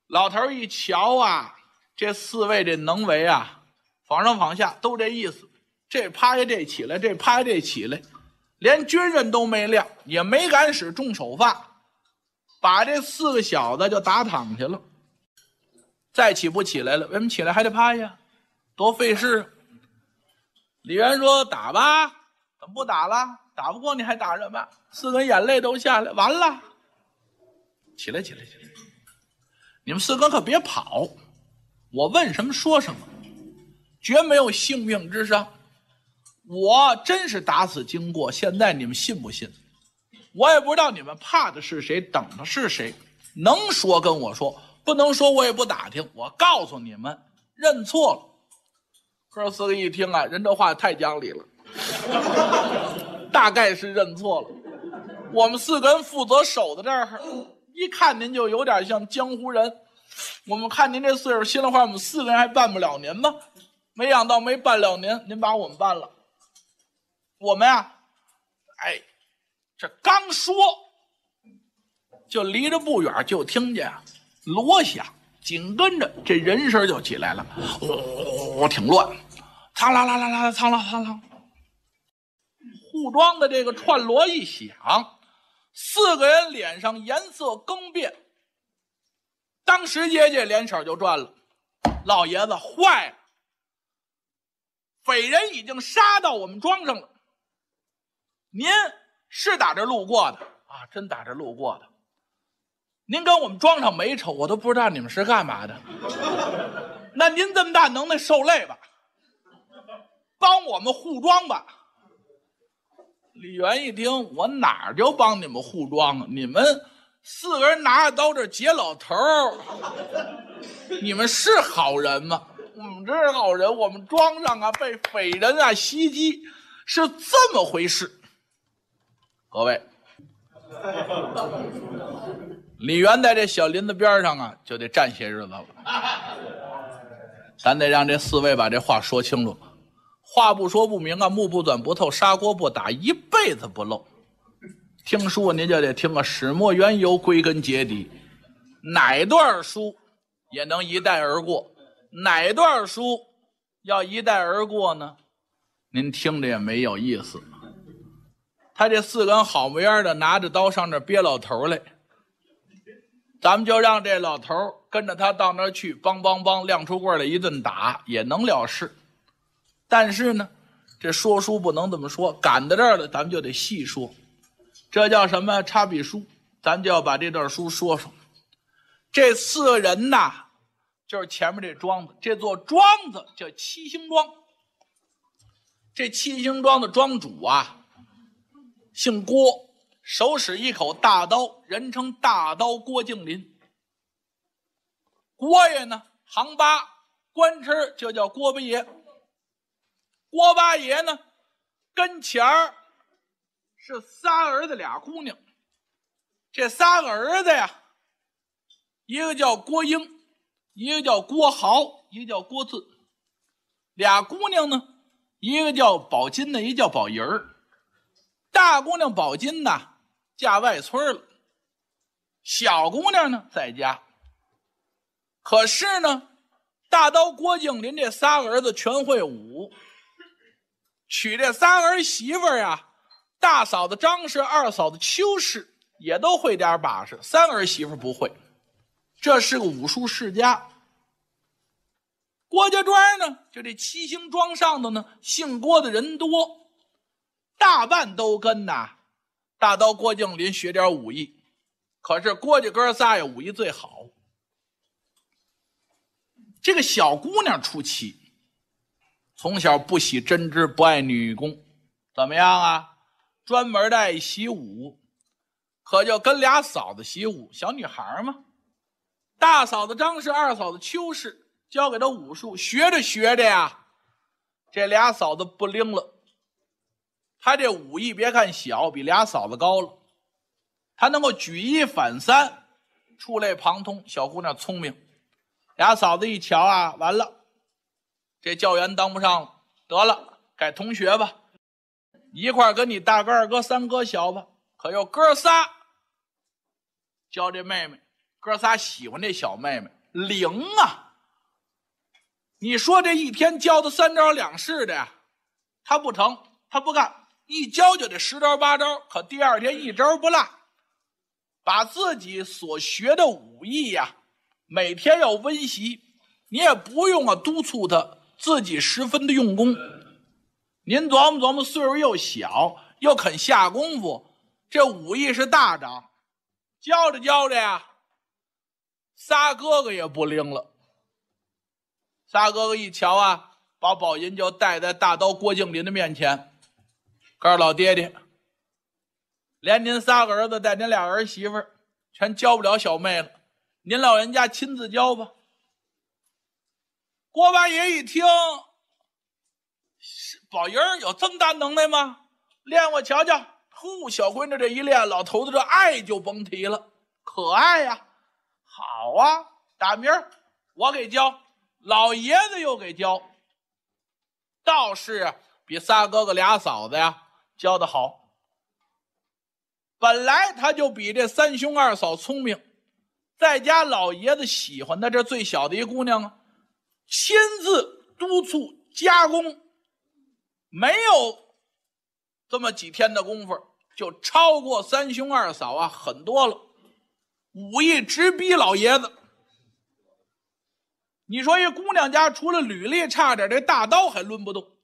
老头一瞧啊，这四位这能为啊，仿上仿下都这意思。这趴下，这起来，这趴下这起来，连军人都没亮，也没敢使重手法，把这四个小子就打躺下了。再起不起来了，为什么起来还得趴下？多费事。啊。李渊说：“打吧，怎么不打了？打不过你还打什么？四哥眼泪都下来，完了！起来，起来，起来！你们四哥可别跑，我问什么说什么，绝没有性命之伤。我真是打死经过，现在你们信不信？我也不知道你们怕的是谁，等的是谁。能说跟我说，不能说我也不打听。我告诉你们，认错了。”我们四个一听啊，人这话太讲理了，大概是认错了。我们四个人负责守在这儿，一看您就有点像江湖人。我们看您这岁数，心里话，我们四个人还办不了您吗？没想到没办了您，您把我们办了。我们啊，哎，这刚说，就离着不远，就听见锣响，紧跟着这人声就起来了，哦，挺乱。苍狼啦啦啦啦，苍狼苍狼。护庄的这个串锣一响，四个人脸上颜色更变。当时爷爷脸色就转了，老爷子坏了，匪人已经杀到我们庄上了。您是打这路过的啊？真打这路过的？您跟我们庄上没仇，我都不知道你们是干嘛的。那您这么大能耐，受累吧。帮我们护庄吧！李元一听，我哪就帮你们护庄啊？你们四个人拿着刀这劫老头儿，你们是好人吗？我们这是好人，我们庄上啊被匪人啊袭击，是这么回事。各位，李元在这小林子边上啊就得站些日子了，咱得让这四位把这话说清楚。话不说不明啊，目不转不透，砂锅不打一辈子不漏。听书您就得听个始末缘由，归根结底，哪段书也能一带而过，哪段书要一带而过呢？您听着也没有意思。他这四根好模样的，拿着刀上这憋老头来，咱们就让这老头跟着他到那儿去，梆梆梆亮出棍儿一顿打，也能了事。但是呢，这说书不能这么说，赶到这儿了，咱们就得细说，这叫什么插笔书，咱就要把这段书说说。这四人呐，就是前面这庄子，这座庄子叫七星庄。这七星庄的庄主啊，姓郭，手使一口大刀，人称大刀郭靖林。郭爷呢，行八，官称就叫郭伯爷。郭八爷呢？跟前儿是仨儿子俩姑娘。这仨儿子呀，一个叫郭英，一个叫郭豪，一个叫郭字。俩姑娘呢，一个叫宝金，的，一个叫宝银儿。大姑娘宝金呐，嫁外村儿了。小姑娘呢，在家。可是呢，大刀郭靖林这仨儿子全会武。娶这三儿媳妇儿呀，大嫂子张氏，二嫂子邱氏也都会点把式，三儿媳妇不会。这是个武术世家。郭家庄呢，就这七星庄上的呢，姓郭的人多，大半都跟呐大刀郭靖林学点武艺，可是郭家哥仨呀，武艺最好。这个小姑娘出奇。从小不喜针织，不爱女工，怎么样啊？专门爱习武，可就跟俩嫂子习武。小女孩嘛，大嫂子张氏，二嫂子邱氏教给她武术，学着学着呀，这俩嫂子不灵了。她这武艺别看小，比俩嫂子高了，她能够举一反三，触类旁通。小姑娘聪明，俩嫂子一瞧啊，完了。这教员当不上了，得了，改同学吧，一块跟你大哥、二哥、三哥、学吧。可有哥仨教这妹妹。哥仨喜欢这小妹妹，灵啊！你说这一天教的三招两式的呀，他不成，他不干，一教就得十招八招。可第二天一招不落，把自己所学的武艺呀，每天要温习。你也不用啊，督促他。自己十分的用功，您琢磨琢磨，岁数又小，又肯下功夫，这武艺是大涨。教着教着呀，仨哥哥也不灵了。仨哥哥一瞧啊，把宝银就带在大刀郭靖林的面前，告诉老爹爹：“连您仨个儿子带您俩儿媳妇全教不了小妹了，您老人家亲自教吧。”郭半爷一听，宝英儿有这么大能耐吗？练我瞧瞧。呼，小闺女这一练，老头子这爱就甭提了，可爱呀！好啊，打明儿，我给教。老爷子又给教，倒是比仨哥哥俩嫂子呀教的好。本来他就比这三兄二嫂聪明，在家老爷子喜欢的这最小的一姑娘啊。亲自督促加工，没有这么几天的功夫，就超过三兄二嫂啊很多了，武艺直逼老爷子。你说一姑娘家，除了履历差点，这大刀还抡不动，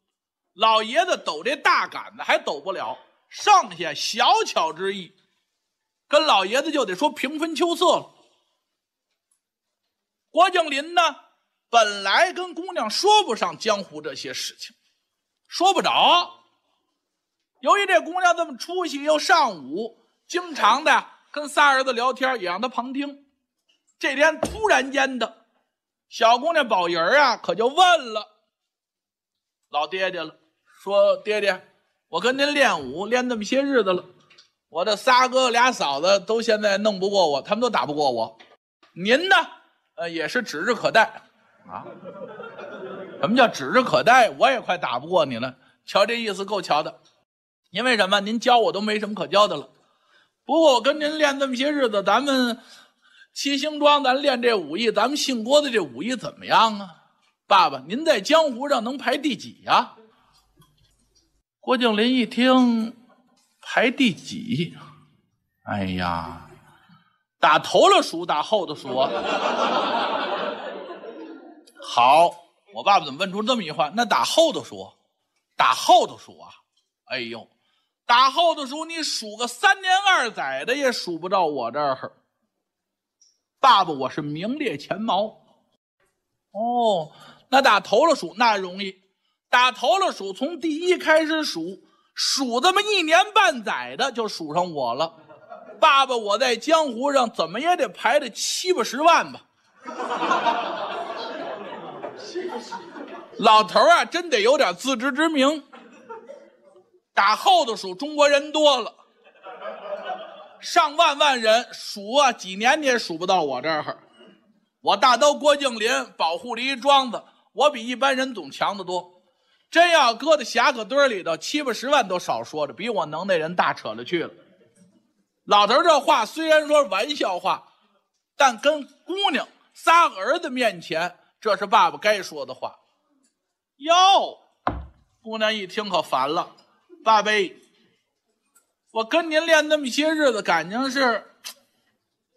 老爷子抖这大杆子还抖不了，剩下小巧之意，跟老爷子就得说平分秋色了。郭敬林呢？本来跟姑娘说不上江湖这些事情，说不着。由于这姑娘这么出息，又善武，经常的跟仨儿子聊天，也让他旁听。这天突然间的，小姑娘宝银儿啊，可就问了老爹爹了，说：“爹爹，我跟您练武练那么些日子了，我的仨哥俩嫂子都现在弄不过我，他们都打不过我，您呢，呃，也是指日可待。”啊，什么叫指日可待？我也快打不过你了。瞧这意思够瞧的，因为什么？您教我都没什么可教的了。不过我跟您练这么些日子，咱们七星庄咱练这武艺，咱们姓郭的这武艺怎么样啊？爸爸，您在江湖上能排第几呀？郭靖林一听，排第几？哎呀，打头的数，打后的数。好，我爸爸怎么问出这么一话？那打后头数，打后头数啊！哎呦，打后头数，你数个三年二载的也数不到我这儿。爸爸，我是名列前茅哦。那打头了数，那容易。打头了数，从第一开始数，数这么一年半载的就数上我了。爸爸，我在江湖上怎么也得排在七八十万吧。老头啊，真得有点自知之明。打后头数中国人多了，上万万人数啊，几年你也数不到我这儿。我大刀郭敬林保护了一庄子，我比一般人总强得多。真要搁在侠客堆里头，七八十万都少说着，比我能耐人大扯了去了。老头这话虽然说玩笑话，但跟姑娘仨儿子面前。这是爸爸该说的话。哟，姑娘一听可烦了，爸呗，我跟您练那么些日子，感情是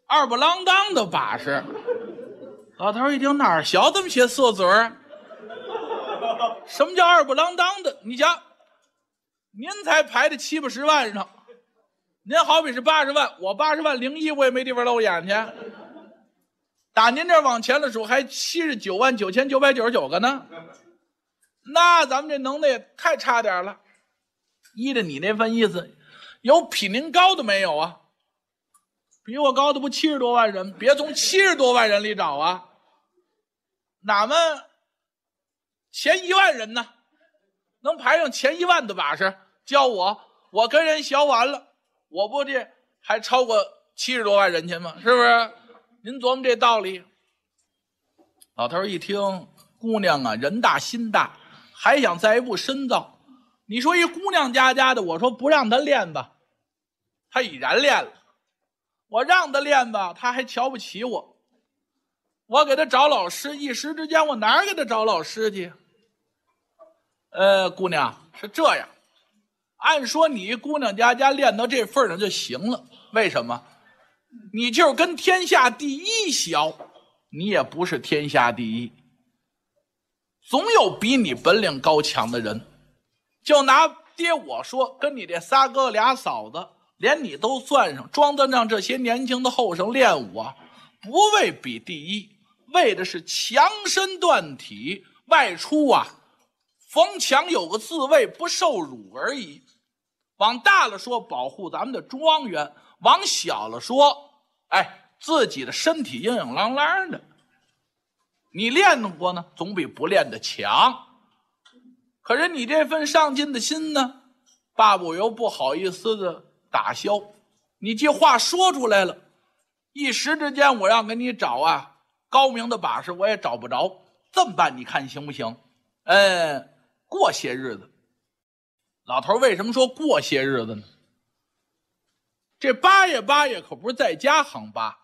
二不啷当的把式。老头一听，哪儿学这么些色嘴儿？什么叫二不啷当的？你瞧，您才排在七八十万上，您好比是八十万，我八十万零一，我也没地方露眼去。打您这往前的时候，还七十九万九千九百九十九个呢，那咱们这能耐也太差点了。依着你那份意思，有比您高的没有啊？比我高的不七十多万人？别从七十多万人里找啊！哪们前一万人呢？能排上前一万的把式，教我，我跟人学完了，我不得还超过七十多万人去吗？是不是？您琢磨这道理？老头一听，姑娘啊，人大心大，还想再一步深造。你说一姑娘家家的，我说不让她练吧，她已然练了；我让她练吧，她还瞧不起我。我给她找老师，一时之间我哪给她找老师去？呃，姑娘是这样，按说你一姑娘家家练到这份上就行了，为什么？你就是跟天下第一小，你也不是天下第一，总有比你本领高强的人。就拿爹我说，跟你这仨哥俩嫂子，连你都算上，庄子让这些年轻的后生练武啊，不为比第一，为的是强身锻体，外出啊，逢强有个自卫，不受辱而已。往大了说，保护咱们的庄园。往小了说，哎，自己的身体硬硬朗朗的，你练过呢，总比不练的强。可是你这份上进的心呢，爸爸又不好意思的打消。你这话说出来了，一时之间我要给你找啊高明的把式，我也找不着。这么办，你看行不行？嗯，过些日子。老头为什么说过些日子呢？这八爷，八爷可不是在家行八，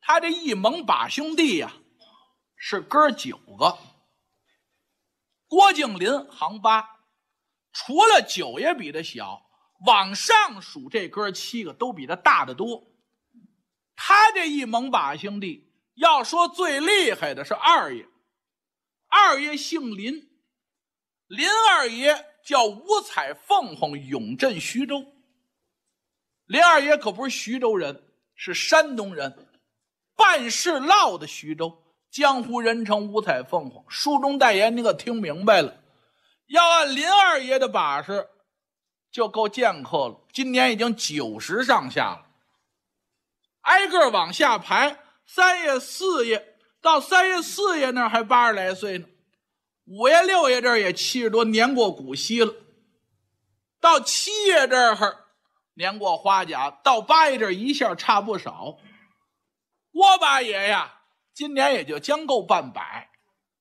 他这一盟把兄弟呀，是哥九个。郭敬林行八，除了九爷比他小，往上数这哥七个都比他大得多。他这一盟把兄弟，要说最厉害的是二爷，二爷姓林，林二爷叫五彩凤凰，永镇徐州。林二爷可不是徐州人，是山东人，办事落的徐州江湖人称五彩凤凰。书中代言，你可听明白了？要按林二爷的把式，就够剑客了。今年已经九十上下了，挨个往下排，三爷四爷到三爷四爷那还八十来岁呢，五爷六爷这儿也七十多，年过古稀了，到七爷这儿年过花甲，到八爷这一下差不少。郭八爷呀，今年也就将够半百。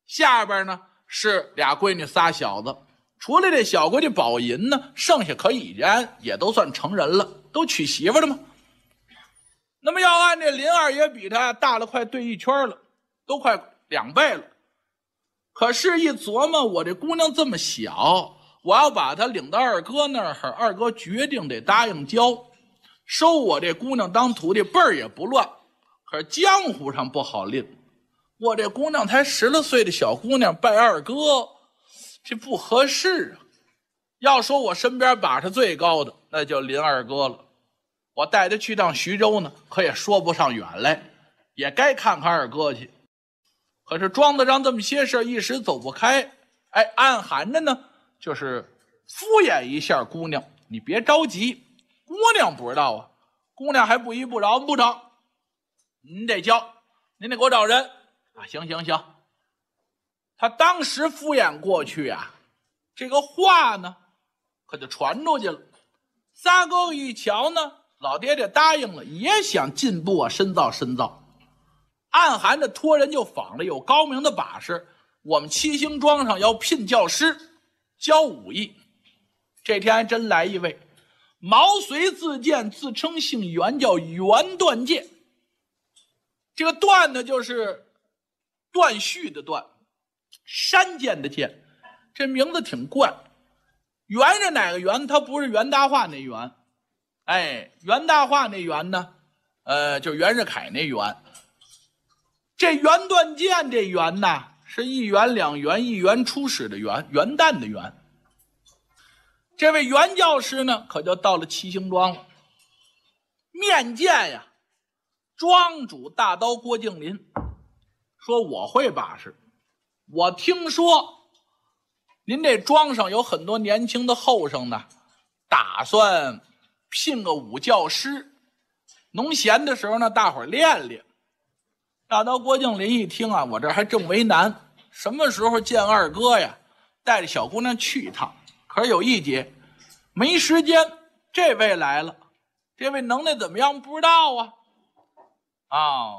下边呢是俩闺女仨小子，除了这小闺女宝银呢，剩下可以然也都算成人了，都娶媳妇了吗？那么要按这林二爷比他大了快对一圈了，都快两倍了。可是，一琢磨，我这姑娘这么小。我要把她领到二哥那儿，二哥决定得答应教，收我这姑娘当徒弟，辈儿也不乱。可是江湖上不好拎，我这姑娘才十来岁的小姑娘拜二哥，这不合适啊。要说我身边把儿最高的，那就林二哥了。我带他去趟徐州呢，可也说不上远来，也该看看二哥去。可是庄子上这么些事一时走不开。哎，暗含着呢。就是敷衍一下姑娘，你别着急。姑娘不知道啊，姑娘还不依不饶不成？您得教，您得给我找人啊！行行行。他当时敷衍过去啊，这个话呢，可就传出去了。三哥一瞧呢，老爹爹答应了，也想进步啊，深造深造，暗含着托人就访了有高明的把式，我们七星庄上要聘教师。教武艺，这天还真来一位毛遂自荐，自称姓袁，叫袁断剑。这个断呢，就是断续的断，山涧的涧，这名字挺怪，袁是哪个袁？他不是袁大化那袁，哎，袁大化那袁呢？呃，就袁世凯那袁。这袁断剑这袁呐，是一元两元一元初始的元元旦的元，这位袁教师呢，可就到了七星庄了，面见呀庄主大刀郭靖林，说我会把式，我听说，您这庄上有很多年轻的后生呢，打算聘个武教师，农闲的时候呢，大伙练练。大刀郭靖林一听啊，我这还正为难。什么时候见二哥呀？带着小姑娘去一趟。可是有一节没时间。这位来了，这位能耐怎么样？不知道啊。啊，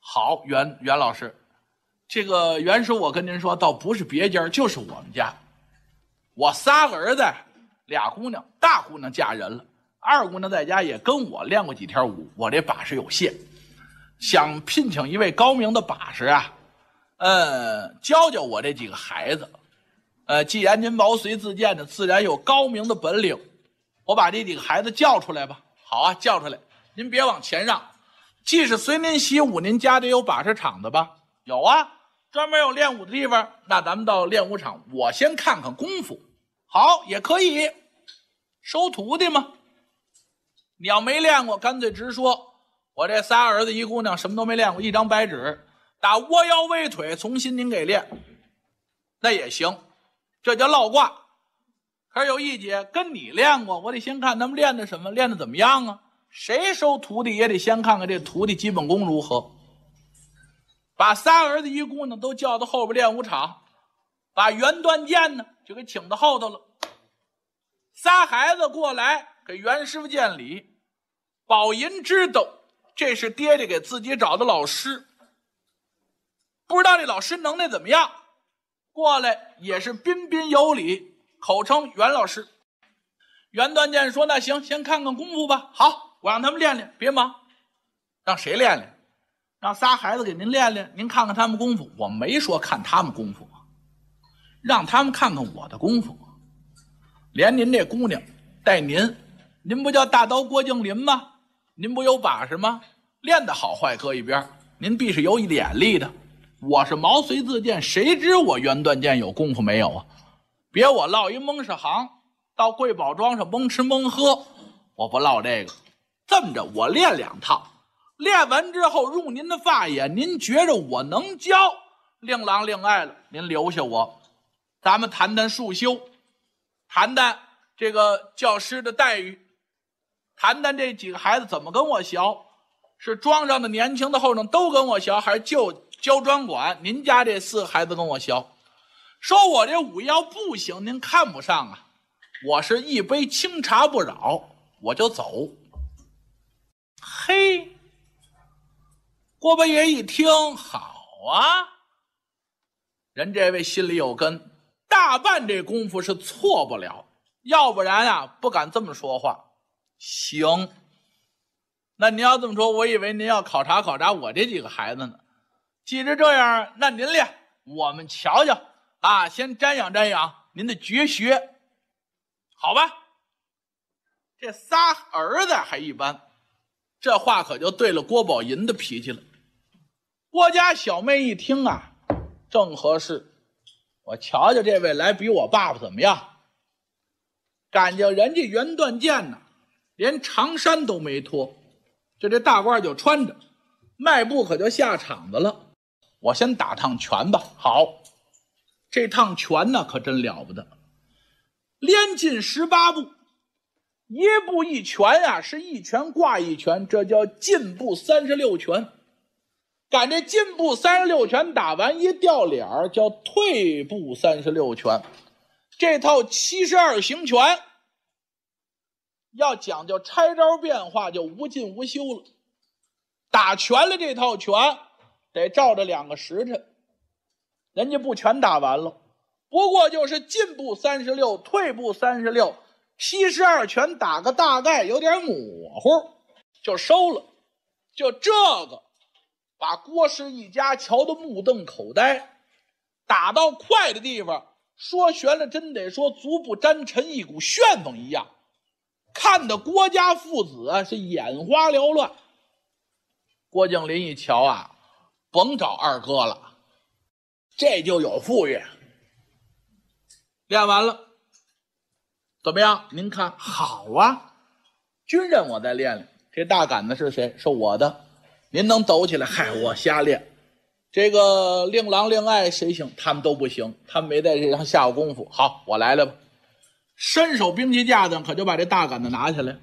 好，袁袁老师，这个袁叔，我跟您说，倒不是别家，就是我们家。我仨儿子，俩姑娘，大姑娘嫁人了，二姑娘在家也跟我练过几天舞，我这把式有限，想聘请一位高明的把式啊。嗯，教教我这几个孩子。呃，既然您毛遂自荐的，自然有高明的本领。我把这几个孩子叫出来吧。好啊，叫出来。您别往前让。既是随您习武，您家里有把式场子吧？有啊，专门有练武的地方。那咱们到练武场，我先看看功夫。好，也可以。收徒弟吗？你要没练过，干脆直说。我这仨儿子一姑娘，什么都没练过，一张白纸。打窝腰微腿，从新您给练，那也行，这叫烙挂。可是有一节跟你练过，我得先看他们练的什么，练的怎么样啊？谁收徒弟也得先看看这徒弟基本功如何。把仨儿子一姑娘都叫到后边练武场，把袁断剑呢就给请到后头了。仨孩子过来给袁师傅见礼，宝银知道这是爹爹给自己找的老师。不知道这老师能耐怎么样，过来也是彬彬有礼，口称袁老师。袁段建说：“那行，先看看功夫吧。好，我让他们练练，别忙。让谁练练？让仨孩子给您练练，您看看他们功夫。我没说看他们功夫，让他们看看我的功夫。连您这姑娘带您，您不叫大刀郭靖林吗？您不有把式吗？练的好坏搁一边，您必是有眼力的。”我是毛遂自荐，谁知我袁断剑有功夫没有啊？别我落一蒙是行，到贵宝庄上蒙吃蒙喝，我不落这个。这么着，我练两套，练完之后入您的法眼，您觉着我能教令郎令爱了，您留下我，咱们谈谈束修，谈谈这个教师的待遇，谈谈这几个孩子怎么跟我学，是庄上的年轻的后生都跟我学，还是就？教专管您家这四个孩子跟我学，说我这五幺不行，您看不上啊？我是一杯清茶不扰，我就走。嘿，郭伯爷一听，好啊！人这位心里有根，大半这功夫是错不了，要不然啊不敢这么说话。行，那您要这么说，我以为您要考察考察我这几个孩子呢。既然这样，那您练，我们瞧瞧啊，先瞻仰瞻仰您的绝学，好吧？这仨儿子还一般，这话可就对了郭宝银的脾气了。郭家小妹一听啊，正合适，我瞧瞧这位来比我爸爸怎么样？感觉人家袁断剑呢，连长衫都没脱，就这大褂就穿着，迈步可就下场子了。我先打趟拳吧。好，这趟拳呢可真了不得，连进十八步，一步一拳啊，是一拳挂一拳，这叫进步三十六拳。赶这进步三十六拳打完一掉脸儿，叫退步三十六拳。这套七十二行拳要讲究拆招变化，就无尽无休了。打全了这套拳。得照着两个时辰，人家不全打完了，不过就是进步三十六，退步三十六，七十二拳打个大概，有点模糊就收了。就这个把郭氏一家瞧得目瞪口呆。打到快的地方，说悬了，真得说足不沾尘，一股旋风一样，看的郭家父子是眼花缭乱。郭靖林一瞧啊。甭找二哥了，这就有富裕。练完了，怎么样？您看好啊？军人，我再练练。这大杆子是谁？是我的。您能抖起来？嗨，我瞎练。这个令郎令爱谁行？他们都不行，他们没在这上下过功夫。好，我来了吧。身手兵器架子，可就把这大杆子拿下来。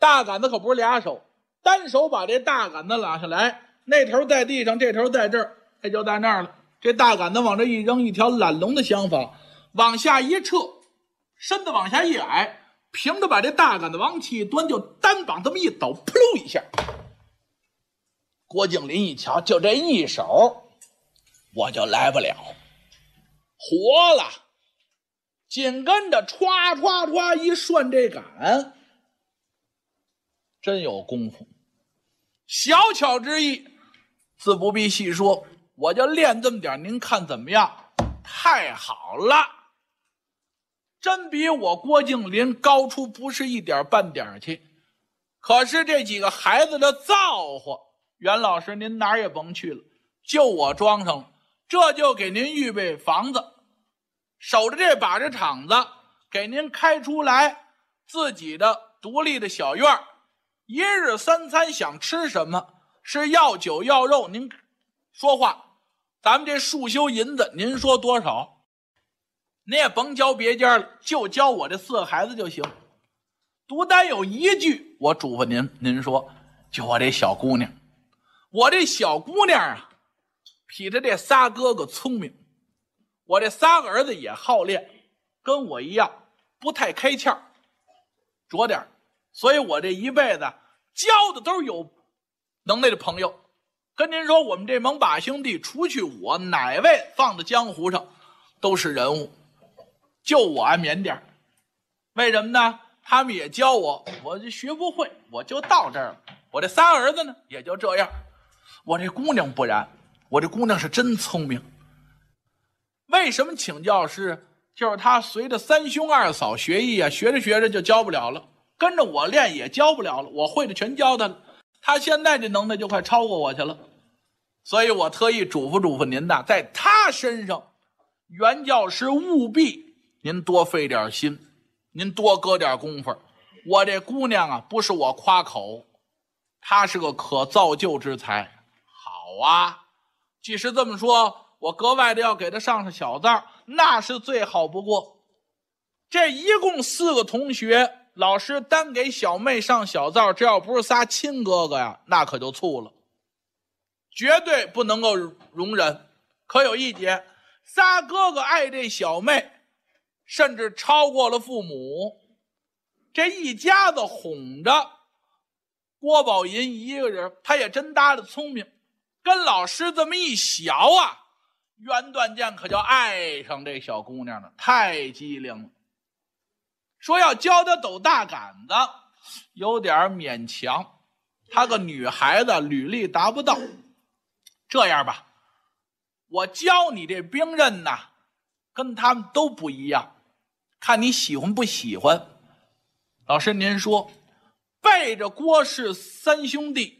大杆子可不是俩手，单手把这大杆子拉下来。那头在地上，这头在这儿，那就在那儿了。这大杆子往这一扔，一条懒龙的想法，往下一撤，身子往下一矮，凭着把这大杆子往起一端，就单膀这么一抖，扑噜一下。郭敬林一瞧，就这一手，我就来不了，活了。紧跟着歘歘歘一涮这杆，真有功夫，小巧之意。自不必细说，我就练这么点儿，您看怎么样？太好了，真比我郭敬林高出不是一点儿半点儿去。可是这几个孩子的造化，袁老师您哪也甭去了，就我装上了，这就给您预备房子，守着这把这场子，给您开出来自己的独立的小院儿，一日三餐想吃什么？是要酒要肉，您说话，咱们这束修银子，您说多少？您也甭教别家了，就教我这四个孩子就行。独单有一句，我嘱咐您：您说，就我这小姑娘，我这小姑娘啊，比着这仨哥哥聪明。我这仨儿子也好练，跟我一样不太开窍，着点所以我这一辈子教的都是有。能耐的朋友，跟您说，我们这蒙把兄弟，除去我，哪位放到江湖上都是人物。就我安免点为什么呢？他们也教我，我学不会，我就到这儿了。我这三儿子呢，也就这样。我这姑娘不然，我这姑娘是真聪明。为什么请教师？就是他随着三兄二嫂学艺啊，学着学着就教不了了，跟着我练也教不了了。我会的全教他了。他现在这能耐就快超过我去了，所以我特意嘱咐嘱咐您呐，在他身上，袁教师务必您多费点心，您多搁点功夫。我这姑娘啊，不是我夸口，她是个可造就之才。好啊，即使这么说，我格外的要给她上上小灶，那是最好不过。这一共四个同学。老师单给小妹上小灶，这要不是仨亲哥哥呀，那可就错了，绝对不能够容忍。可有一点，仨哥哥爱这小妹，甚至超过了父母。这一家子哄着郭宝银一个人，他也真搭的聪明，跟老师这么一学啊，袁段剑可就爱上这小姑娘了，太机灵了。说要教他抖大杆子，有点勉强。他个女孩子，履历达不到。这样吧，我教你这兵刃呐，跟他们都不一样，看你喜欢不喜欢。老师您说，背着郭氏三兄弟，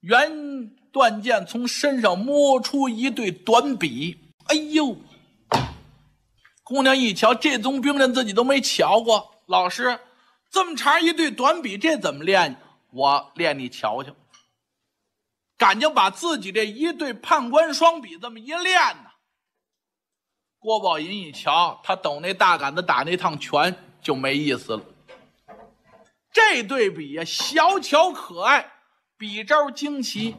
袁断剑从身上摸出一对短匕，哎呦。姑娘一瞧，这宗兵刃自己都没瞧过。老师，这么长一对短笔，这怎么练？我练你瞧瞧。赶紧把自己这一对判官双笔这么一练呢。郭宝银一瞧，他抖那大杆子打那趟拳就没意思了。这对比呀，小巧可爱，笔招惊奇。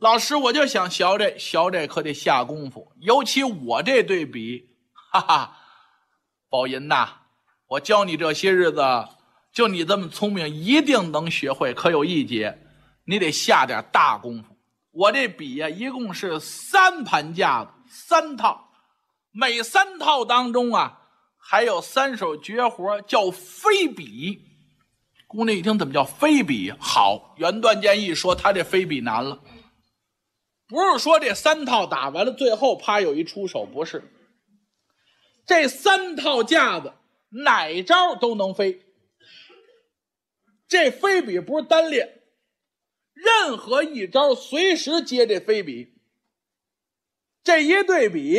老师，我就想学这，学这可得下功夫。尤其我这对比。哈哈，宝银呐，我教你这些日子，就你这么聪明，一定能学会。可有一节，你得下点大功夫。我这笔呀，一共是三盘架子，三套，每三套当中啊，还有三手绝活，叫飞笔。姑娘一听，怎么叫飞笔？好，袁段建一说，他这飞笔难了。不是说这三套打完了，最后啪有一出手，不是。这三套架子，哪招都能飞。这飞笔不是单练，任何一招随时接这飞笔。这一对比，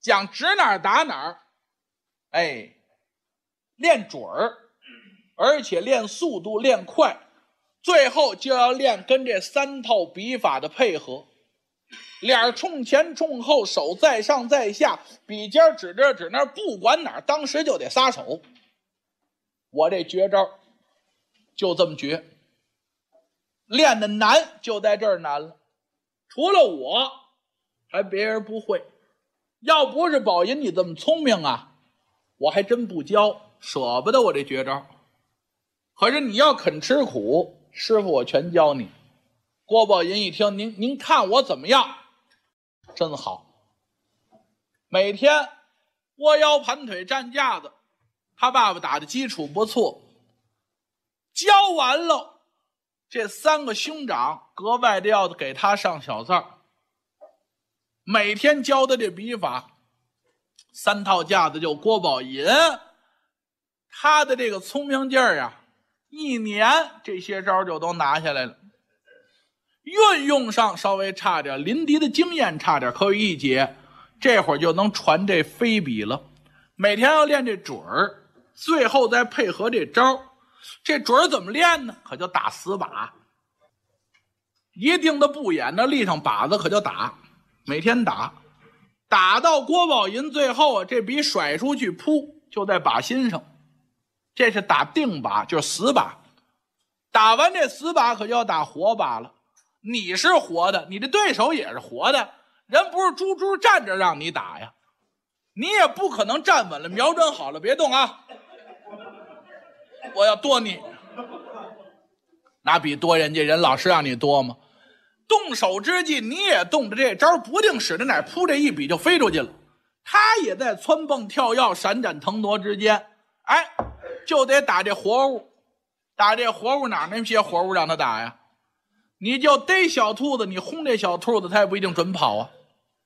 讲指哪儿打哪儿，哎，练准儿，而且练速度练快，最后就要练跟这三套笔法的配合。脸冲前冲后，手在上在下，笔尖指着指那，不管哪儿，当时就得撒手。我这绝招就这么绝，练的难就在这儿难了。除了我，还别人不会。要不是宝银你这么聪明啊，我还真不教，舍不得我这绝招。可是你要肯吃苦，师傅我全教你。郭宝银一听，您您看我怎么样？真好，每天窝腰盘腿站架子，他爸爸打的基础不错。教完了，这三个兄长格外的要给他上小灶。每天教的这笔法，三套架子就郭宝银，他的这个聪明劲儿啊，一年这些招就都拿下来了。运用上稍微差点，林迪的经验差点，可有一节，这会儿就能传这飞笔了。每天要练这准儿，最后再配合这招。这准儿怎么练呢？可就打死靶，一定的不演，的立上靶子可就打，每天打，打到郭宝银最后啊，这笔甩出去扑就在靶心上，这是打定靶，就是死靶。打完这死靶可就要打活靶了。你是活的，你的对手也是活的。人不是猪猪站着让你打呀，你也不可能站稳了，瞄准好了，别动啊！我要剁你，拿比剁人家人？老师让你剁吗？动手之际，你也动着这招，不定使着哪扑这一笔就飞出去了。他也在蹿蹦跳跃、闪展腾挪之间，哎，就得打这活物，打这活物哪那些活物让他打呀？你就逮小兔子，你轰这小兔子，它也不一定准跑啊。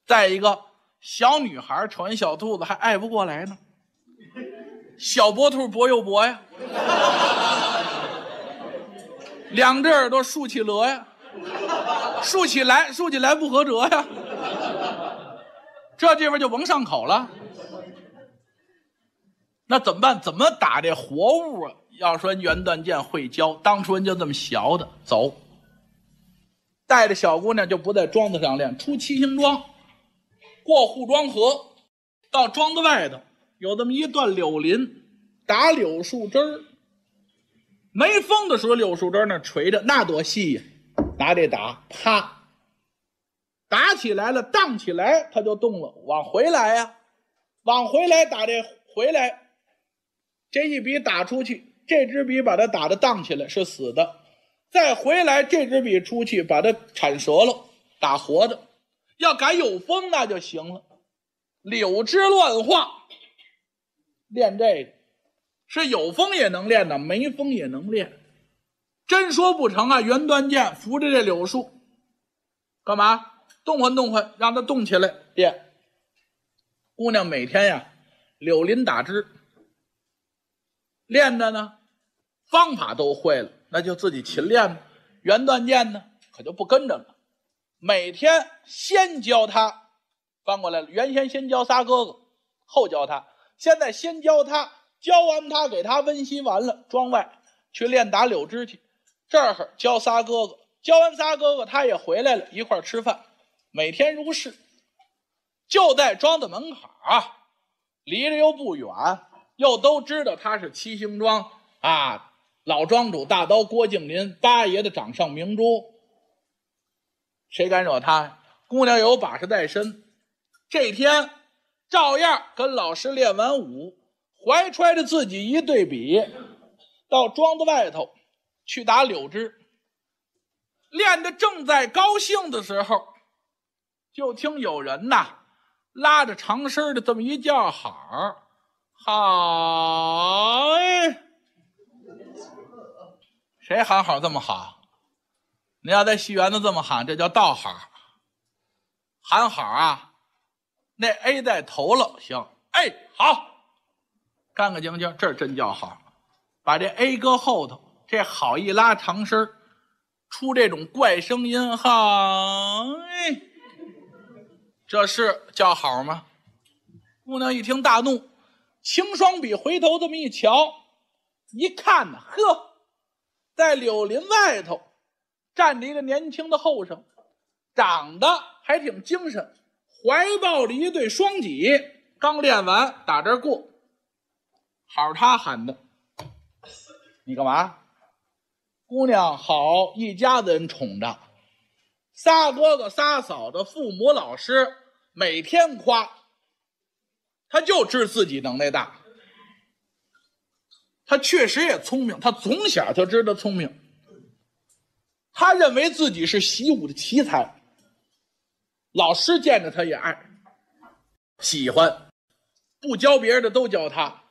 再一个，小女孩瞅人小兔子还爱不过来呢。小波兔薄又薄呀，两只耳朵竖起了呀，竖起来，竖起来不合辙呀。这地方就甭上口了。那怎么办？怎么打这活物啊？要说袁段剑会教，当初人就这么学的。走。带着小姑娘就不在庄子上练，出七星庄，过护庄河，到庄子外头有这么一段柳林，打柳树枝儿。没风的时候，柳树枝儿那垂着，那多细呀！拿里打？啪！打起来了，荡起来，它就动了，往回来呀，往回来打这回来，这一笔打出去，这支笔把它打的荡起来是死的。再回来，这支笔出去，把它铲折了，打活的。要敢有风那就行了。柳枝乱画，练这个是有风也能练的，没风也能练。真说不成啊！圆端剑扶着这柳树，干嘛动换动换，让它动起来练。姑娘每天呀，柳林打枝练的呢，方法都会了。那就自己勤练吧，袁段剑呢，可就不跟着了。每天先教他，翻过来了。原先先教仨哥哥，后教他。现在先教他，教完他给他温习完了，庄外去练打柳枝去。这儿教仨哥哥，教完仨哥哥他也回来了，一块儿吃饭。每天如是，就在庄的门口儿啊，离着又不远，又都知道他是七星庄啊。老庄主大刀郭敬林，八爷的掌上明珠。谁敢惹他？姑娘有把式在身，这天照样跟老师练完武，怀揣着自己一对比，到庄子外头去打柳枝。练得正在高兴的时候，就听有人呐，拉着长身的这么一叫好，好哎！谁喊好这么好？你要在戏园子这么喊，这叫倒好。喊好啊，那 A 在头了，行，哎，好，干干净净，这真叫好。把这 A 搁后头，这好一拉长身出这种怪声音，哈，这是叫好吗？姑娘一听大怒，轻双笔回头这么一瞧，一看呢，呵。在柳林外头站着一个年轻的后生，长得还挺精神，怀抱着一对双戟，刚练完打这过，好是他喊的：“你干嘛？”姑娘好，一家人宠着，仨哥哥仨嫂子，父母老师每天夸，他就知自己能耐大。他确实也聪明，他从小就知道聪明。他认为自己是习武的奇才，老师见着他也爱喜欢，不教别人的都教他。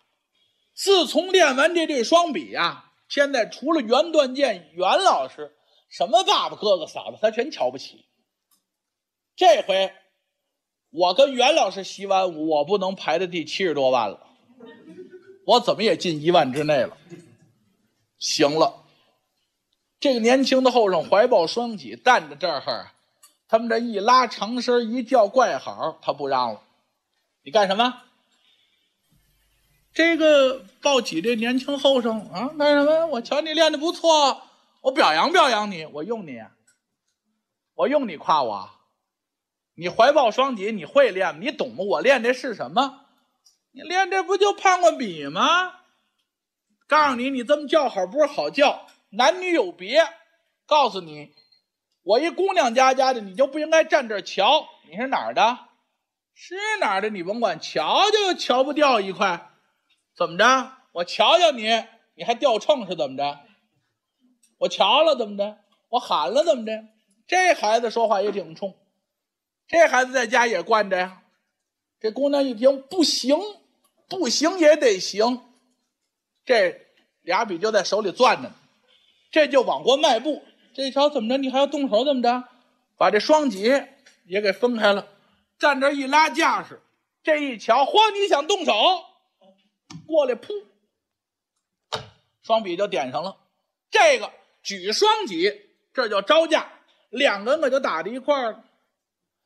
自从练完这对双笔呀，现在除了袁断剑袁老师，什么爸爸哥哥嫂子，他全瞧不起。这回我跟袁老师习完武，我不能排在第七十多万了。我怎么也进一万之内了，行了。这个年轻的后生怀抱双戟，站在这儿，他们这一拉长身，一叫怪好，他不让了。你干什么？这个抱戟这年轻后生啊，干什么？我瞧你练的不错，我表扬表扬你，我用你，我用你夸我。你怀抱双戟，你会练你懂吗？我练的是什么？你练这不就判过笔吗？告诉你，你这么叫好不是好叫，男女有别。告诉你，我一姑娘家家的，你就不应该站这瞧。你是哪儿的？是哪儿的？你甭管瞧，就瞧不掉一块。怎么着？我瞧瞧你，你还掉秤是怎么着？我瞧了怎么着？我喊了怎么着？这孩子说话也挺冲，这孩子在家也惯着呀。这姑娘一听不行。不行也得行，这俩笔就在手里攥着，呢，这就往过迈步。这一瞧怎么着？你还要动手怎么着？把这双戟也给分开了，站这一拉架势。这一瞧，嚯！你想动手，过来噗，双笔就点上了。这个举双戟，这叫招架。两个人可就打在一块儿。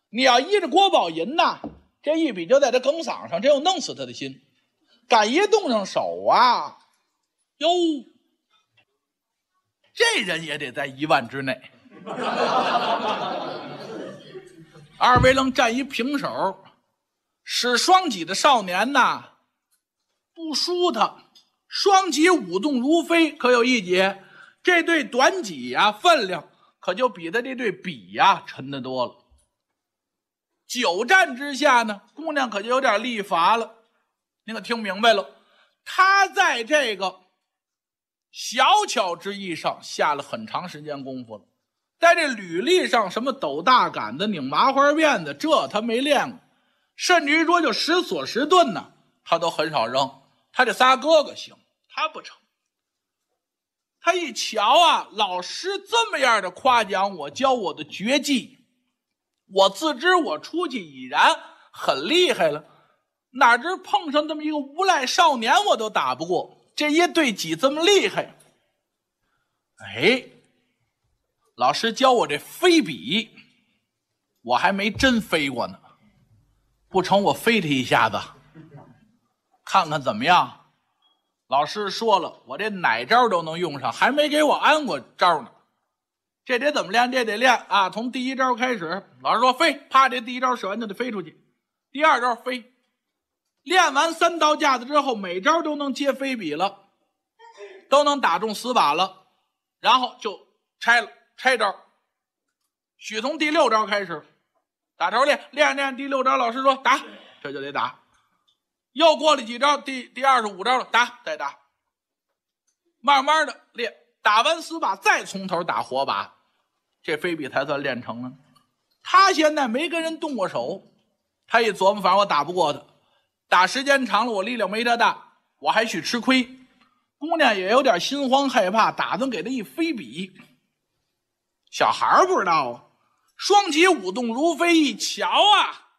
你要依着郭宝银呐，这一笔就在他梗嗓上，这又弄死他的心。敢一动上手啊，哟！这人也得在一万之内。二位愣站一平手，使双戟的少年呐，不输他。双戟舞动如飞，可有一节？这对短戟呀，分量可就比他这对笔呀沉得多了。久战之下呢，姑娘可就有点力乏了。您可听明白了？他在这个小巧之意上下了很长时间功夫了，在这履历上，什么抖大杆子、拧麻花辫子，这他没练过；甚至于说，就十锁、十顿呢，他都很少扔。他这仨哥哥行，他不成。他一瞧啊，老师这么样的夸奖我教我的绝技，我自知我出去已然很厉害了。哪知碰上这么一个无赖少年，我都打不过。这一对几这么厉害，哎，老师教我这飞笔，我还没真飞过呢。不成，我飞他一下子，看看怎么样？老师说了，我这哪招都能用上，还没给我安过招呢。这得怎么练？这得练啊！从第一招开始，老师说飞，啪！这第一招使完就得飞出去。第二招飞。练完三刀架子之后，每招都能接飞笔了，都能打中死靶了，然后就拆了拆招。许从第六招开始打头练练练，第六招老师说打，这就得打。又过了几招，第第二十五招了，打再打。慢慢的练，打完死靶再从头打活靶，这飞笔才算练成了。他现在没跟人动过手，他一琢磨，反正我打不过他。打时间长了，我力量没他大，我还去吃亏。姑娘也有点心慌害怕，打算给他一飞笔。小孩不知道啊，双戟舞动如飞，一瞧啊，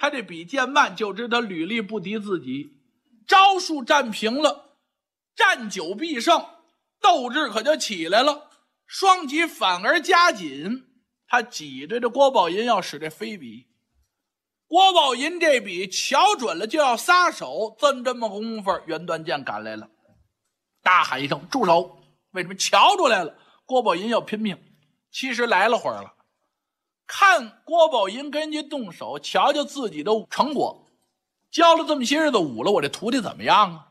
他这笔剑慢，就知他履历不敌自己。招数占平了，战久必胜，斗志可就起来了。双戟反而加紧，他挤兑着郭宝银要使这飞笔。郭宝银这笔瞧准了就要撒手，正这么功夫，袁端剑赶来了，大喊一声：“住手！”为什么瞧出来了？郭宝银要拼命。其实来了会儿了，看郭宝银跟人家动手，瞧瞧自己的成果。教了这么些日子武了，我这徒弟怎么样啊？